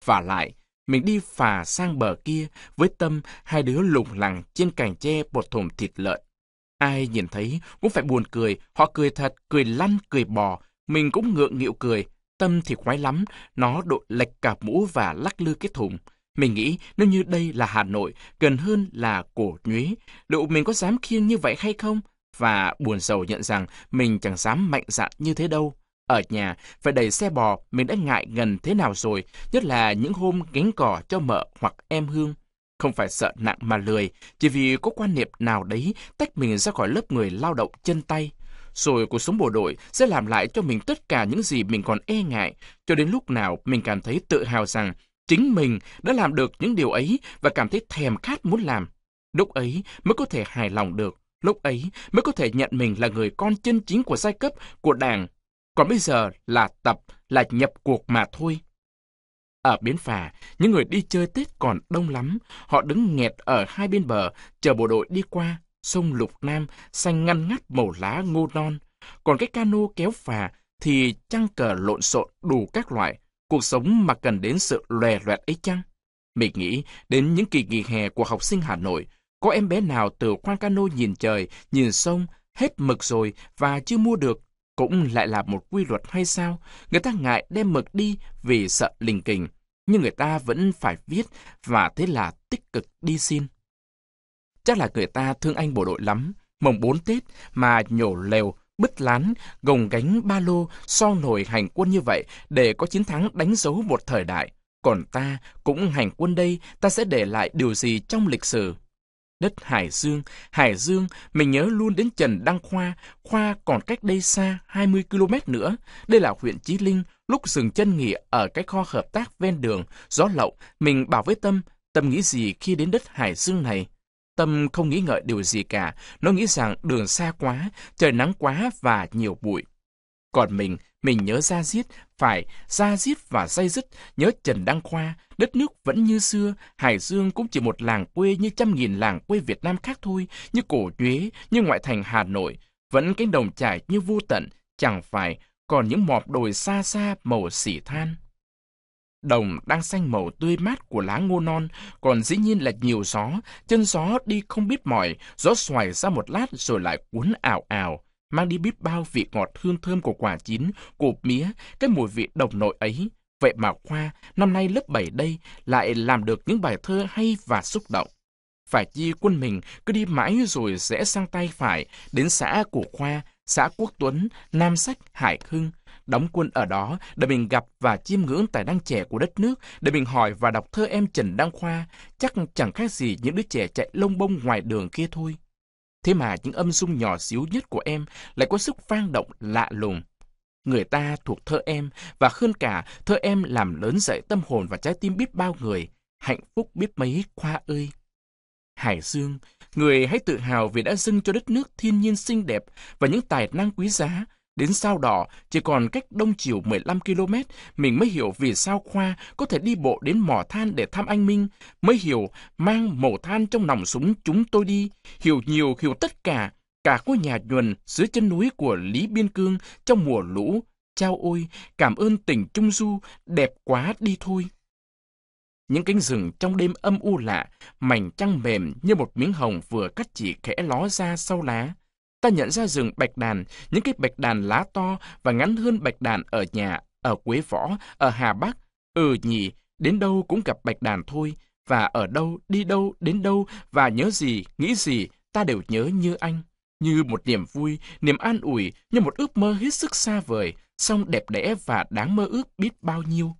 Và lại, mình đi phà sang bờ kia với tâm hai đứa lủng lẳng trên cành tre bột thùng thịt lợn. Ai nhìn thấy cũng phải buồn cười, họ cười thật, cười lăn, cười bò, mình cũng ngượng nghịu cười, Tâm thì khoái lắm, nó độ lệch cả mũ và lắc lư cái thùng. Mình nghĩ nếu như đây là Hà Nội, gần hơn là cổ nhuế, liệu mình có dám khiêng như vậy hay không? Và buồn rầu nhận rằng mình chẳng dám mạnh dạn như thế đâu. Ở nhà, phải đẩy xe bò, mình đã ngại ngần thế nào rồi, nhất là những hôm gánh cỏ cho mợ hoặc em Hương. Không phải sợ nặng mà lười, chỉ vì có quan niệm nào đấy tách mình ra khỏi lớp người lao động chân tay rồi cuộc sống bộ đội sẽ làm lại cho mình tất cả những gì mình còn e ngại, cho đến lúc nào mình cảm thấy tự hào rằng chính mình đã làm được những điều ấy và cảm thấy thèm khát muốn làm. Lúc ấy mới có thể hài lòng được, lúc ấy mới có thể nhận mình là người con chân chính của giai cấp, của đảng. Còn bây giờ là tập, là nhập cuộc mà thôi. Ở bến phà, những người đi chơi Tết còn đông lắm. Họ đứng nghẹt ở hai bên bờ, chờ bộ đội đi qua. Sông Lục Nam xanh ngăn ngắt màu lá ngô non, còn cái cano kéo phà thì trăng cờ lộn xộn đủ các loại, cuộc sống mà cần đến sự lòe loẹt ấy chăng? Mình nghĩ đến những kỳ nghỉ hè của học sinh Hà Nội, có em bé nào từ khoang cano nhìn trời, nhìn sông, hết mực rồi và chưa mua được, cũng lại là một quy luật hay sao? Người ta ngại đem mực đi vì sợ lình kình, nhưng người ta vẫn phải viết và thế là tích cực đi xin. Chắc là người ta thương anh bộ đội lắm. Mồng bốn Tết mà nhổ lều, bứt lán, gồng gánh ba lô, so nổi hành quân như vậy để có chiến thắng đánh dấu một thời đại. Còn ta cũng hành quân đây, ta sẽ để lại điều gì trong lịch sử? Đất Hải Dương, Hải Dương, mình nhớ luôn đến Trần Đăng Khoa, Khoa còn cách đây xa 20 km nữa. Đây là huyện Chí Linh, lúc dừng chân nghỉ ở cái kho hợp tác ven đường, gió lậu, mình bảo với Tâm, Tâm nghĩ gì khi đến đất Hải Dương này? Tâm không nghĩ ngợi điều gì cả, nó nghĩ rằng đường xa quá, trời nắng quá và nhiều bụi. Còn mình, mình nhớ ra giết, phải, ra giết và dây dứt, nhớ Trần Đăng Khoa, đất nước vẫn như xưa, Hải Dương cũng chỉ một làng quê như trăm nghìn làng quê Việt Nam khác thôi, như cổ chuế như ngoại thành Hà Nội, vẫn cánh đồng trải như vô tận, chẳng phải còn những mọp đồi xa xa màu xỉ than. Đồng đang xanh màu tươi mát của lá ngô non, còn dĩ nhiên là nhiều gió, chân gió đi không biết mỏi, gió xoài ra một lát rồi lại cuốn ảo ảo, mang đi biết bao vị ngọt hương thơm của quả chín, cột mía, cái mùi vị đồng nội ấy. Vậy mà Khoa, năm nay lớp 7 đây, lại làm được những bài thơ hay và xúc động. Phải chi quân mình cứ đi mãi rồi rẽ sang tay phải, đến xã của Khoa, xã Quốc Tuấn, Nam Sách, Hải Hưng, đóng quân ở đó để mình gặp và chiêm ngưỡng tài năng trẻ của đất nước, để mình hỏi và đọc thơ em Trần Đăng Khoa, chắc chẳng khác gì những đứa trẻ chạy lông bông ngoài đường kia thôi. Thế mà những âm dung nhỏ xíu nhất của em lại có sức vang động lạ lùng. Người ta thuộc thơ em, và hơn cả, thơ em làm lớn dậy tâm hồn và trái tim biết bao người. Hạnh phúc biết mấy, Khoa ơi! Hải Dương, người hãy tự hào vì đã dâng cho đất nước thiên nhiên xinh đẹp và những tài năng quý giá, Đến sao đỏ, chỉ còn cách đông chiều 15 km, mình mới hiểu vì sao Khoa có thể đi bộ đến mỏ than để thăm anh Minh, mới hiểu mang màu than trong nòng súng chúng tôi đi, hiểu nhiều, hiểu tất cả, cả ngôi nhà nhuần dưới chân núi của Lý Biên Cương trong mùa lũ. Chao ôi, cảm ơn tỉnh Trung Du, đẹp quá đi thôi. Những cánh rừng trong đêm âm u lạ, mảnh trăng mềm như một miếng hồng vừa cắt chỉ khẽ ló ra sau lá. Ta nhận ra rừng bạch đàn, những cái bạch đàn lá to và ngắn hơn bạch đàn ở nhà, ở Quế Võ, ở Hà Bắc. Ừ nhỉ, đến đâu cũng gặp bạch đàn thôi, và ở đâu, đi đâu, đến đâu, và nhớ gì, nghĩ gì, ta đều nhớ như anh. Như một niềm vui, niềm an ủi, như một ước mơ hết sức xa vời, song đẹp đẽ và đáng mơ ước biết bao nhiêu.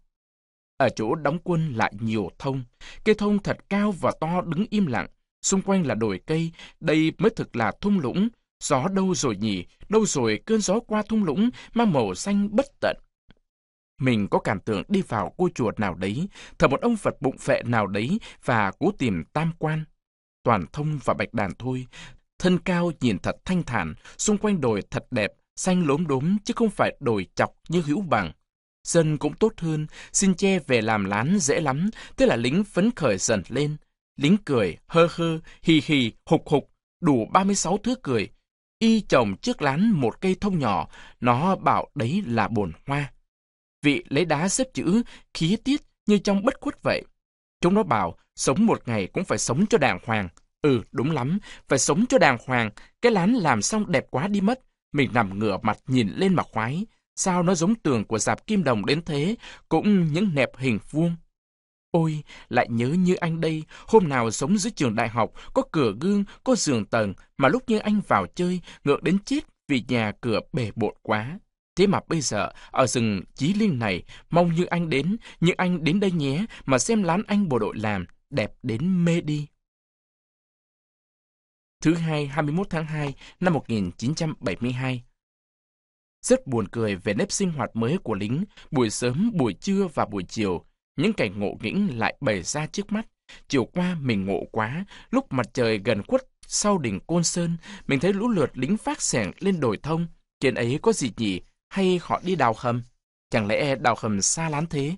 Ở chỗ đóng quân lại nhiều thông, cây thông thật cao và to đứng im lặng, xung quanh là đồi cây, đây mới thực là thung lũng, Gió đâu rồi nhỉ? Đâu rồi cơn gió qua thung lũng mang màu xanh bất tận? Mình có cảm tưởng đi vào cô chuột nào đấy, thờ một ông Phật bụng phệ nào đấy và cố tìm tam quan. Toàn thông và bạch đàn thôi. Thân cao nhìn thật thanh thản, xung quanh đồi thật đẹp, xanh lốm đốm chứ không phải đồi chọc như hữu bằng. Dân cũng tốt hơn, xin che về làm lán dễ lắm, thế là lính phấn khởi dần lên. Lính cười, hơ hơ, hì hì, hục hục, đủ 36 thứ cười, y trồng trước lán một cây thông nhỏ, nó bảo đấy là bồn hoa. Vị lấy đá xếp chữ, khí tiết như trong bất khuất vậy. Chúng nó bảo, sống một ngày cũng phải sống cho đàng hoàng. Ừ, đúng lắm, phải sống cho đàng hoàng. Cái lán làm xong đẹp quá đi mất. Mình nằm ngửa mặt nhìn lên mặt khoái. Sao nó giống tường của dạp kim đồng đến thế, cũng những nẹp hình vuông. Ôi, lại nhớ như anh đây, hôm nào sống dưới trường đại học, có cửa gương, có giường tầng, mà lúc như anh vào chơi, ngượng đến chết vì nhà cửa bề bộn quá. Thế mà bây giờ, ở rừng Chí Linh này, mong như anh đến, như anh đến đây nhé, mà xem lán anh bộ đội làm, đẹp đến mê đi. Thứ hai, 21 tháng 2 năm 1972. Rất buồn cười về nếp sinh hoạt mới của lính, buổi sớm, buổi trưa và buổi chiều, những cảnh ngộ nghĩnh lại bày ra trước mắt. Chiều qua mình ngộ quá, lúc mặt trời gần khuất sau đỉnh Côn Sơn, mình thấy lũ lượt lính phát sẻng lên đồi thông. Trên ấy có gì nhỉ? Hay họ đi đào hầm? Chẳng lẽ đào hầm xa lắm thế?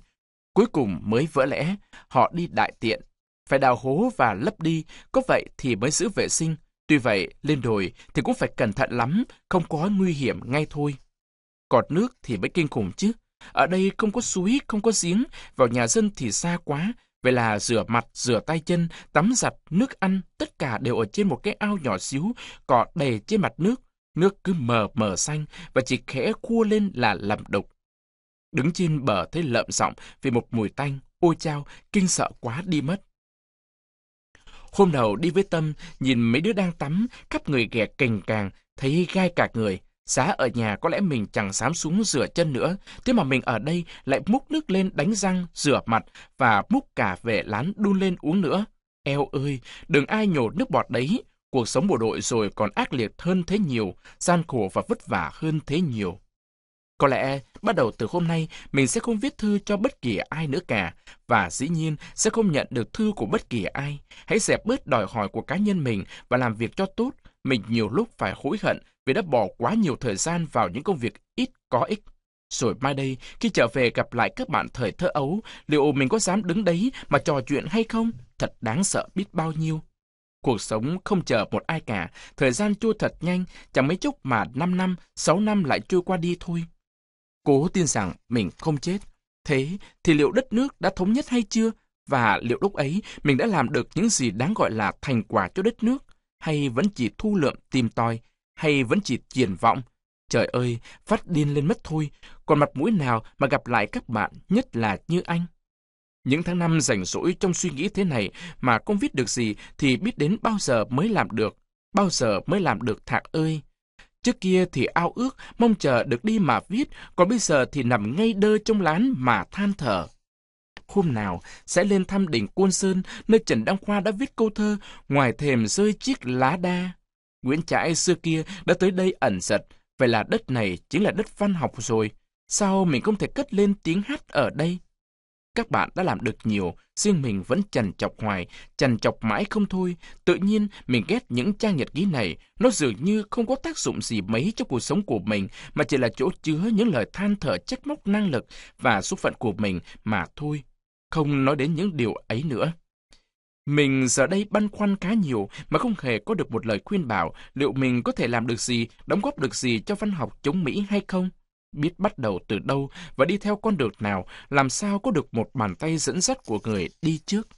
Cuối cùng mới vỡ lẽ, họ đi đại tiện. Phải đào hố và lấp đi, có vậy thì mới giữ vệ sinh. Tuy vậy, lên đồi thì cũng phải cẩn thận lắm, không có nguy hiểm ngay thôi. Cọt nước thì mới kinh khủng chứ. Ở đây không có suối, không có giếng, vào nhà dân thì xa quá. Vậy là rửa mặt, rửa tay chân, tắm giặt, nước ăn, tất cả đều ở trên một cái ao nhỏ xíu, cọ đầy trên mặt nước. Nước cứ mờ mờ xanh và chỉ khẽ khua lên là làm đục. Đứng trên bờ thấy lợm giọng vì một mùi tanh, ôi chao, kinh sợ quá đi mất. Hôm đầu đi với Tâm, nhìn mấy đứa đang tắm, khắp người ghẹ cành càng, thấy gai cả người. Giá ở nhà có lẽ mình chẳng dám xuống rửa chân nữa, thế mà mình ở đây lại múc nước lên đánh răng, rửa mặt và múc cả về lán đun lên uống nữa. Eo ơi, đừng ai nhổ nước bọt đấy. Cuộc sống bộ đội rồi còn ác liệt hơn thế nhiều, gian khổ và vất vả hơn thế nhiều. Có lẽ bắt đầu từ hôm nay mình sẽ không viết thư cho bất kỳ ai nữa cả và dĩ nhiên sẽ không nhận được thư của bất kỳ ai. Hãy dẹp bớt đòi hỏi của cá nhân mình và làm việc cho tốt. Mình nhiều lúc phải hối hận vì đã bỏ quá nhiều thời gian vào những công việc ít có ích. Rồi mai đây, khi trở về gặp lại các bạn thời thơ ấu, liệu mình có dám đứng đấy mà trò chuyện hay không? Thật đáng sợ biết bao nhiêu. Cuộc sống không chờ một ai cả, thời gian trôi thật nhanh, chẳng mấy chốc mà 5 năm, 6 năm lại trôi qua đi thôi. Cố tin rằng mình không chết. Thế thì liệu đất nước đã thống nhất hay chưa? Và liệu lúc ấy mình đã làm được những gì đáng gọi là thành quả cho đất nước? Hay vẫn chỉ thu lượm tìm tòi, hay vẫn chỉ triển vọng. Trời ơi, phát điên lên mất thôi, còn mặt mũi nào mà gặp lại các bạn, nhất là như anh. Những tháng năm rảnh rỗi trong suy nghĩ thế này mà không viết được gì thì biết đến bao giờ mới làm được, bao giờ mới làm được thạc ơi. Trước kia thì ao ước, mong chờ được đi mà viết, còn bây giờ thì nằm ngay đơ trong lán mà than thở. Hôm nào sẽ lên thăm đỉnh Côn Sơn, nơi Trần Đăng Khoa đã viết câu thơ Ngoài thềm rơi chiếc lá đa. Nguyễn Trãi xưa kia đã tới đây ẩn giật, vậy là đất này chính là đất văn học rồi. Sao mình không thể cất lên tiếng hát ở đây? Các bạn đã làm được nhiều, riêng mình vẫn chằn chọc hoài, chằn chọc mãi không thôi. Tự nhiên, mình ghét những trang nhật ký này. Nó dường như không có tác dụng gì mấy cho cuộc sống của mình, mà chỉ là chỗ chứa những lời than thở trách móc năng lực và số phận của mình mà thôi. Không nói đến những điều ấy nữa. Mình giờ đây băn khoăn khá nhiều mà không hề có được một lời khuyên bảo liệu mình có thể làm được gì, đóng góp được gì cho văn học chống Mỹ hay không. Biết bắt đầu từ đâu và đi theo con đường nào, làm sao có được một bàn tay dẫn dắt của người đi trước.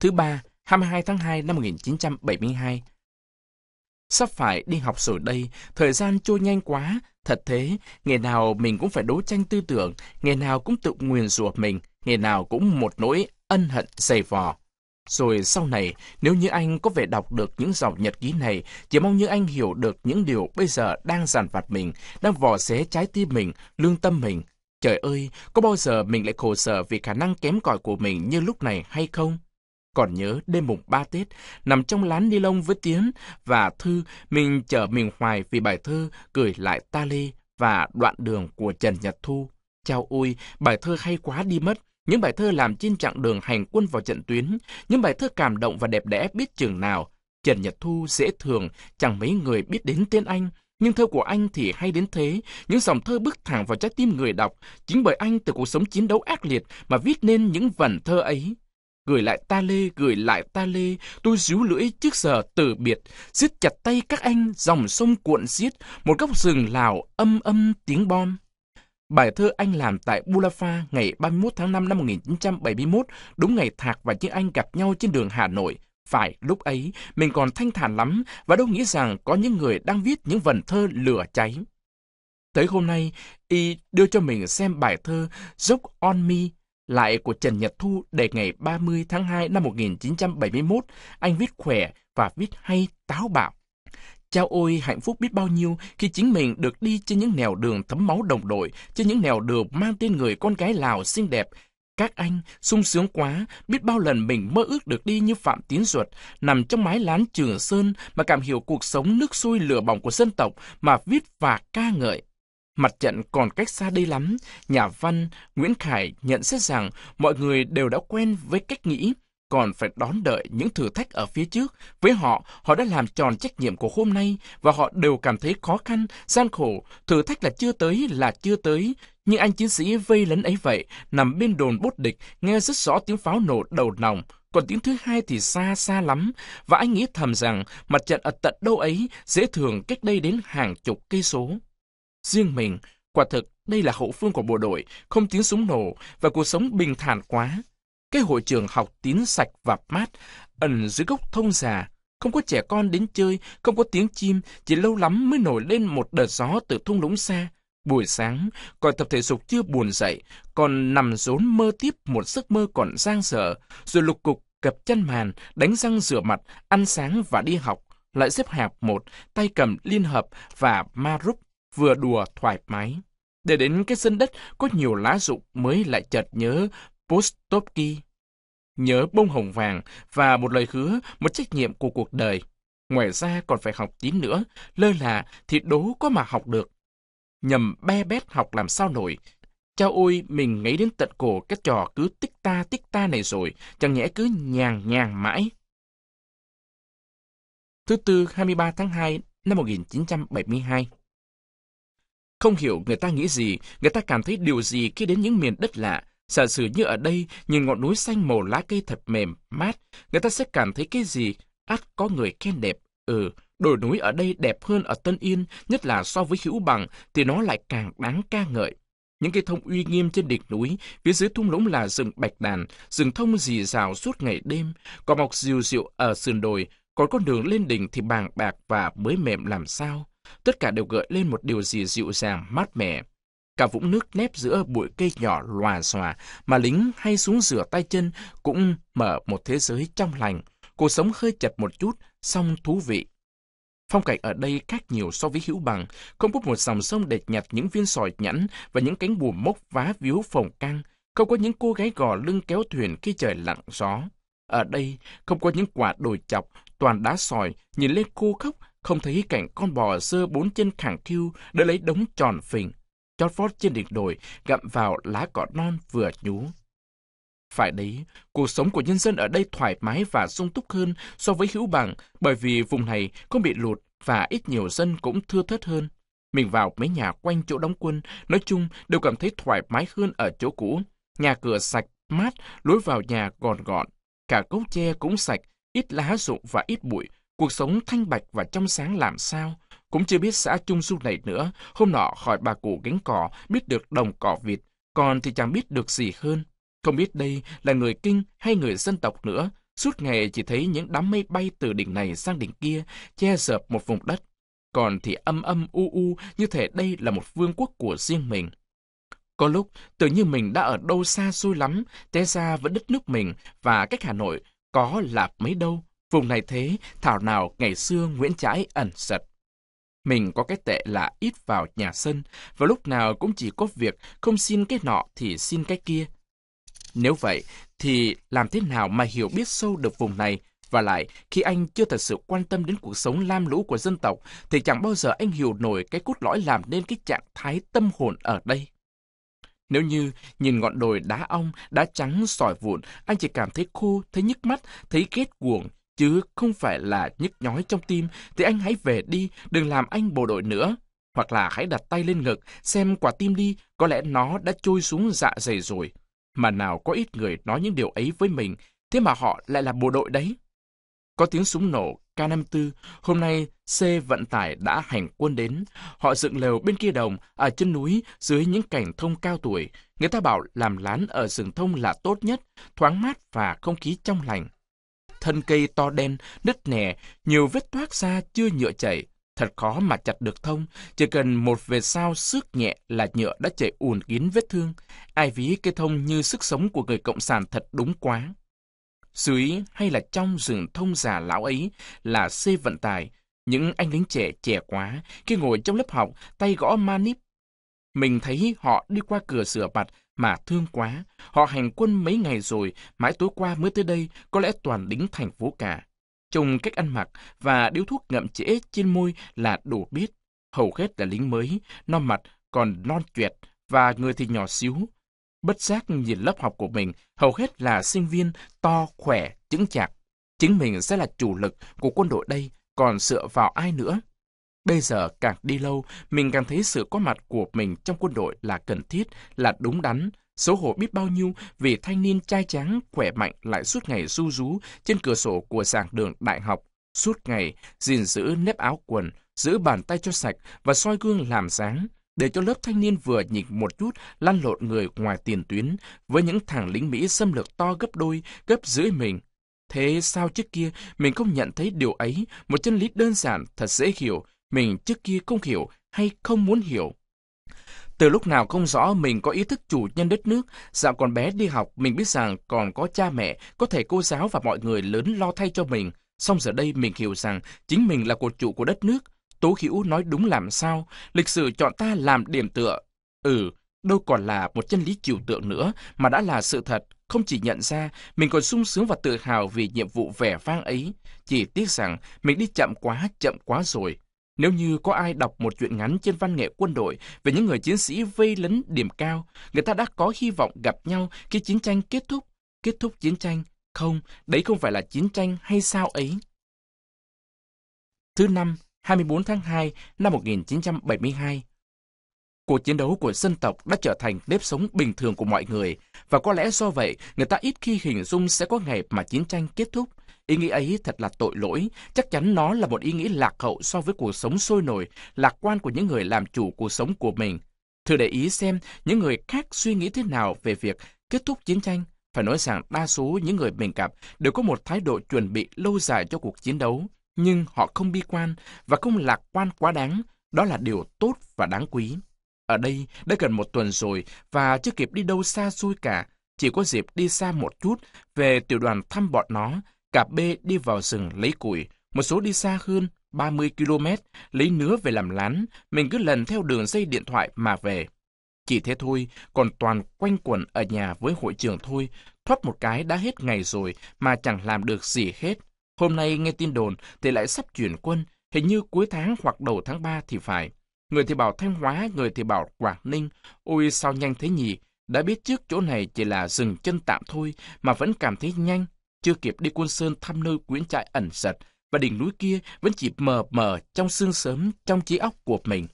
Thứ ba, 22 tháng 2 năm 1972. Sắp phải đi học rồi đây, thời gian trôi nhanh quá. Thật thế, ngày nào mình cũng phải đấu tranh tư tưởng, ngày nào cũng tự nguyền rủa mình – ngày nào cũng một nỗi ân hận dày vò. Rồi sau này, nếu như anh có thể đọc được những dòng nhật ký này, chỉ mong như anh hiểu được những điều bây giờ đang giàn vặt mình, đang vò xé trái tim mình, lương tâm mình. Trời ơi, có bao giờ mình lại khổ sở vì khả năng kém cỏi của mình như lúc này hay không? Còn nhớ đêm mùng 3 Tết, nằm trong lán ni lông với Tiến và Thư, mình chở mình hoài vì bài thơ gửi lại ta lê và đoạn đường của Trần Nhật Thu. Chào ôi, bài thơ hay quá đi mất, những bài thơ làm trên chặng đường hành quân vào trận tuyến, những bài thơ cảm động và đẹp đẽ biết chừng nào. Trần Nhật Thu dễ thường, chẳng mấy người biết đến tên anh, nhưng thơ của anh thì hay đến thế, những dòng thơ bước thẳng vào trái tim người đọc, chính bởi anh từ cuộc sống chiến đấu ác liệt mà viết nên những vần thơ ấy. Gửi lại ta lê, gửi lại ta lê, tôi ríu lưỡi trước giờ từ biệt, siết chặt tay các anh, dòng sông cuộn xiết, một góc rừng lào âm âm tiếng bom. Bài thơ anh làm tại Bulafa ngày 31 tháng 5 năm 1971, đúng ngày Thạc và Chiến Anh gặp nhau trên đường Hà Nội. Phải lúc ấy, mình còn thanh thản lắm và đâu nghĩ rằng có những người đang viết những vần thơ lửa cháy. Tới hôm nay, y đưa cho mình xem bài thơ Dốc On Me lại của Trần Nhật Thu đề ngày 30 tháng 2 năm 1971. Anh viết khỏe và viết hay táo bạo. Chao ôi hạnh phúc biết bao nhiêu khi chính mình được đi trên những nẻo đường thấm máu đồng đội, trên những nẻo đường mang tên người con gái Lào xinh đẹp. Các anh, sung sướng quá, biết bao lần mình mơ ước được đi như Phạm Tiến Duật, nằm trong mái lán Trường Sơn mà cảm hiểu cuộc sống nước sôi lửa bỏng của dân tộc mà viết và ca ngợi. Mặt trận còn cách xa đây lắm, nhà văn Nguyễn Khải nhận xét rằng mọi người đều đã quen với cách nghĩ, còn phải đón đợi những thử thách ở phía trước. Với họ, họ đã làm tròn trách nhiệm của hôm nay và họ đều cảm thấy khó khăn, gian khổ, thử thách là chưa tới là chưa tới. Nhưng anh chiến sĩ vây lấn ấy vậy, nằm bên đồn bốt địch, nghe rất rõ tiếng pháo nổ đầu nòng, còn tiếng thứ hai thì xa xa lắm, và anh nghĩ thầm rằng mặt trận ở tận đâu ấy dễ thường cách đây đến hàng chục cây số. Riêng mình, quả thực đây là hậu phương của bộ đội, không tiếng súng nổ và cuộc sống bình thản quá. Cái hội trường học tín sạch và mát, ẩn dưới gốc thông già, không có trẻ con đến chơi, không có tiếng chim, chỉ lâu lắm mới nổi lên một đợt gió từ thung lũng xa. Buổi sáng, còi tập thể dục chưa buồn dậy, còn nằm rốn mơ tiếp một giấc mơ còn giang dở, rồi lục cục cập chân màn, đánh răng rửa mặt, ăn sáng và đi học, lại xếp hạp một, tay cầm liên hợp và ma rúc, vừa đùa thoải mái. Để đến cái sân đất có nhiều lá rụng mới lại chợt nhớ Postopki. Nhớ bông hồng vàng và một lời hứa, một trách nhiệm của cuộc đời. Ngoài ra còn phải học tín nữa, lơ là thì đố có mà học được. Nhầm be bét học làm sao nổi. Cha ôi, mình ngấy đến tận cổ cái trò cứ tích ta tích ta này rồi, chẳng nhẽ cứ nhàng nhàng mãi. Thứ tư 23 tháng 2 năm 1972 Không hiểu người ta nghĩ gì, người ta cảm thấy điều gì khi đến những miền đất lạ, Giả sử như ở đây, nhìn ngọn núi xanh màu lá cây thật mềm, mát, người ta sẽ cảm thấy cái gì? ắt có người khen đẹp. Ừ, đồi núi ở đây đẹp hơn ở Tân Yên, nhất là so với hữu bằng, thì nó lại càng đáng ca ngợi. Những cây thông uy nghiêm trên đỉnh núi, phía dưới thung lũng là rừng bạch đàn, rừng thông dì rào suốt ngày đêm, có mọc dịu dịu ở sườn đồi, còn con đường lên đỉnh thì bàng bạc và mới mềm làm sao. Tất cả đều gợi lên một điều gì dịu dàng, mát mẻ. Cả vũng nước nép giữa bụi cây nhỏ lòa xòa mà lính hay xuống rửa tay chân cũng mở một thế giới trong lành. Cuộc sống hơi chật một chút, song thú vị. Phong cảnh ở đây khác nhiều so với hữu bằng, không có một dòng sông để nhặt những viên sỏi nhẵn và những cánh bùa mốc vá víu phồng căng, không có những cô gái gò lưng kéo thuyền khi trời lặng gió. Ở đây không có những quả đồi chọc, toàn đá sỏi, nhìn lên cô khóc, không thấy cảnh con bò dơ bốn chân khẳng khiu để lấy đống tròn phình. Chót vót trên đỉnh đồi, gặm vào lá cỏ non vừa nhú. Phải đấy, cuộc sống của nhân dân ở đây thoải mái và sung túc hơn so với hữu bằng bởi vì vùng này không bị lụt và ít nhiều dân cũng thưa thớt hơn. Mình vào mấy nhà quanh chỗ đóng quân, nói chung đều cảm thấy thoải mái hơn ở chỗ cũ. Nhà cửa sạch, mát, lối vào nhà gọn gọn. Cả gốc tre cũng sạch, ít lá rụng và ít bụi. Cuộc sống thanh bạch và trong sáng làm sao. Cũng chưa biết xã Trung Du này nữa, hôm nọ hỏi bà cụ gánh cỏ, biết được đồng cỏ vịt, còn thì chẳng biết được gì hơn. Không biết đây là người Kinh hay người dân tộc nữa, suốt ngày chỉ thấy những đám mây bay từ đỉnh này sang đỉnh kia, che dợp một vùng đất. Còn thì âm âm u u như thể đây là một vương quốc của riêng mình. Có lúc, tưởng như mình đã ở đâu xa xôi lắm, té ra vẫn đất nước mình và cách Hà Nội có lạp mấy đâu. Vùng này thế, thảo nào ngày xưa Nguyễn Trãi ẩn sật. Mình có cái tệ là ít vào nhà sân, và lúc nào cũng chỉ có việc không xin cái nọ thì xin cái kia. Nếu vậy, thì làm thế nào mà hiểu biết sâu được vùng này? Và lại, khi anh chưa thật sự quan tâm đến cuộc sống lam lũ của dân tộc, thì chẳng bao giờ anh hiểu nổi cái cốt lõi làm nên cái trạng thái tâm hồn ở đây. Nếu như nhìn ngọn đồi đá ong, đá trắng, sỏi vụn, anh chỉ cảm thấy khô, thấy nhức mắt, thấy ghét guồng, chứ không phải là nhức nhói trong tim, thì anh hãy về đi, đừng làm anh bộ đội nữa. Hoặc là hãy đặt tay lên ngực, xem quả tim đi, có lẽ nó đã trôi xuống dạ dày rồi. Mà nào có ít người nói những điều ấy với mình, thế mà họ lại là bộ đội đấy. Có tiếng súng nổ K54, hôm nay C vận tải đã hành quân đến. Họ dựng lều bên kia đồng, ở chân núi, dưới những cảnh thông cao tuổi. Người ta bảo làm lán ở rừng thông là tốt nhất, thoáng mát và không khí trong lành thân cây to đen, nứt nẻ, nhiều vết toát ra chưa nhựa chảy. Thật khó mà chặt được thông, chỉ cần một về sau sức nhẹ là nhựa đã chảy ùn kín vết thương. Ai ví cây thông như sức sống của người Cộng sản thật đúng quá. Dưới hay là trong rừng thông già lão ấy là xe vận tài những anh lính trẻ trẻ quá, khi ngồi trong lớp học, tay gõ manip. Mình thấy họ đi qua cửa sửa mặt, mà thương quá. Họ hành quân mấy ngày rồi, mãi tối qua mới tới đây, có lẽ toàn lính thành phố cả. Trông cách ăn mặc và điếu thuốc ngậm trễ trên môi là đủ biết. Hầu hết là lính mới, non mặt, còn non chuệt, và người thì nhỏ xíu. Bất giác nhìn lớp học của mình, hầu hết là sinh viên to, khỏe, chứng chạc. Chính mình sẽ là chủ lực của quân đội đây, còn dựa vào ai nữa? Bây giờ càng đi lâu, mình càng thấy sự có mặt của mình trong quân đội là cần thiết, là đúng đắn. Số hổ biết bao nhiêu vì thanh niên trai tráng, khỏe mạnh lại suốt ngày ru rú trên cửa sổ của giảng đường đại học. Suốt ngày, gìn giữ nếp áo quần, giữ bàn tay cho sạch và soi gương làm sáng để cho lớp thanh niên vừa nhịn một chút lăn lộn người ngoài tiền tuyến với những thằng lính Mỹ xâm lược to gấp đôi, gấp rưỡi mình. Thế sao trước kia mình không nhận thấy điều ấy, một chân lý đơn giản thật dễ hiểu mình trước kia không hiểu hay không muốn hiểu. Từ lúc nào không rõ mình có ý thức chủ nhân đất nước, dạo còn bé đi học mình biết rằng còn có cha mẹ, có thầy cô giáo và mọi người lớn lo thay cho mình. Xong giờ đây mình hiểu rằng chính mình là cột trụ của đất nước. Tố Hữu nói đúng làm sao, lịch sử chọn ta làm điểm tựa. Ừ, đâu còn là một chân lý chiều tượng nữa mà đã là sự thật. Không chỉ nhận ra, mình còn sung sướng và tự hào vì nhiệm vụ vẻ vang ấy. Chỉ tiếc rằng mình đi chậm quá, chậm quá rồi. Nếu như có ai đọc một chuyện ngắn trên văn nghệ quân đội về những người chiến sĩ vây lấn điểm cao, người ta đã có hy vọng gặp nhau khi chiến tranh kết thúc. Kết thúc chiến tranh, không, đấy không phải là chiến tranh hay sao ấy. Thứ năm, 24 tháng 2 năm 1972. Cuộc chiến đấu của dân tộc đã trở thành nếp sống bình thường của mọi người, và có lẽ do vậy người ta ít khi hình dung sẽ có ngày mà chiến tranh kết thúc, Ý nghĩ ấy thật là tội lỗi, chắc chắn nó là một ý nghĩ lạc hậu so với cuộc sống sôi nổi, lạc quan của những người làm chủ cuộc sống của mình. Thử để ý xem những người khác suy nghĩ thế nào về việc kết thúc chiến tranh. Phải nói rằng đa số những người mình gặp đều có một thái độ chuẩn bị lâu dài cho cuộc chiến đấu, nhưng họ không bi quan và không lạc quan quá đáng. Đó là điều tốt và đáng quý. Ở đây đã gần một tuần rồi và chưa kịp đi đâu xa xôi cả, chỉ có dịp đi xa một chút về tiểu đoàn thăm bọn nó cả B đi vào rừng lấy củi, một số đi xa hơn, 30 km, lấy nứa về làm lán, mình cứ lần theo đường dây điện thoại mà về. Chỉ thế thôi, còn toàn quanh quẩn ở nhà với hội trưởng thôi, thoát một cái đã hết ngày rồi mà chẳng làm được gì hết. Hôm nay nghe tin đồn thì lại sắp chuyển quân, hình như cuối tháng hoặc đầu tháng 3 thì phải. Người thì bảo Thanh Hóa, người thì bảo Quảng Ninh. Ôi sao nhanh thế nhỉ? Đã biết trước chỗ này chỉ là rừng chân tạm thôi mà vẫn cảm thấy nhanh chưa kịp đi quân sơn thăm nơi quyến trại ẩn sật và đỉnh núi kia vẫn chỉ mờ mờ trong sương sớm trong trí óc của mình.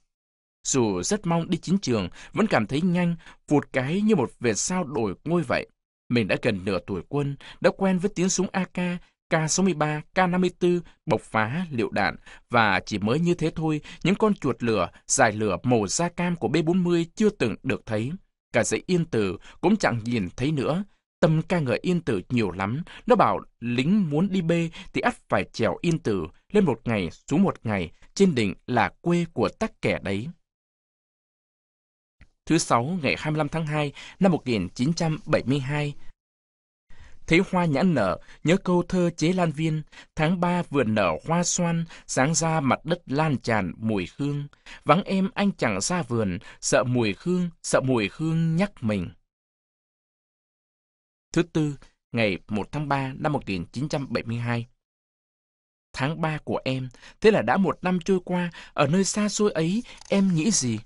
Dù rất mong đi chiến trường, vẫn cảm thấy nhanh, vụt cái như một vệt sao đổi ngôi vậy. Mình đã gần nửa tuổi quân, đã quen với tiếng súng AK, K-63, K-54, bộc phá, liệu đạn, và chỉ mới như thế thôi, những con chuột lửa, dài lửa màu da cam của B-40 chưa từng được thấy. Cả dãy yên tử cũng chẳng nhìn thấy nữa, Tâm ca ngợi Yên Tử nhiều lắm. Nó bảo lính muốn đi bê thì ắt phải trèo Yên Tử lên một ngày xuống một ngày trên đỉnh là quê của tắc kẻ đấy. Thứ Sáu ngày hai mươi lăm tháng hai năm một nghìn chín trăm bảy mươi hai Thấy hoa nhãn nở, nhớ câu thơ chế lan viên, tháng ba vườn nở hoa xoan, sáng ra mặt đất lan tràn mùi hương. Vắng em anh chẳng ra vườn, sợ mùi hương, sợ mùi hương nhắc mình thứ tư ngày 1 tháng 3 năm 1972. Tháng 3 của em, thế là đã một năm trôi qua, ở nơi xa xôi ấy, em nghĩ gì?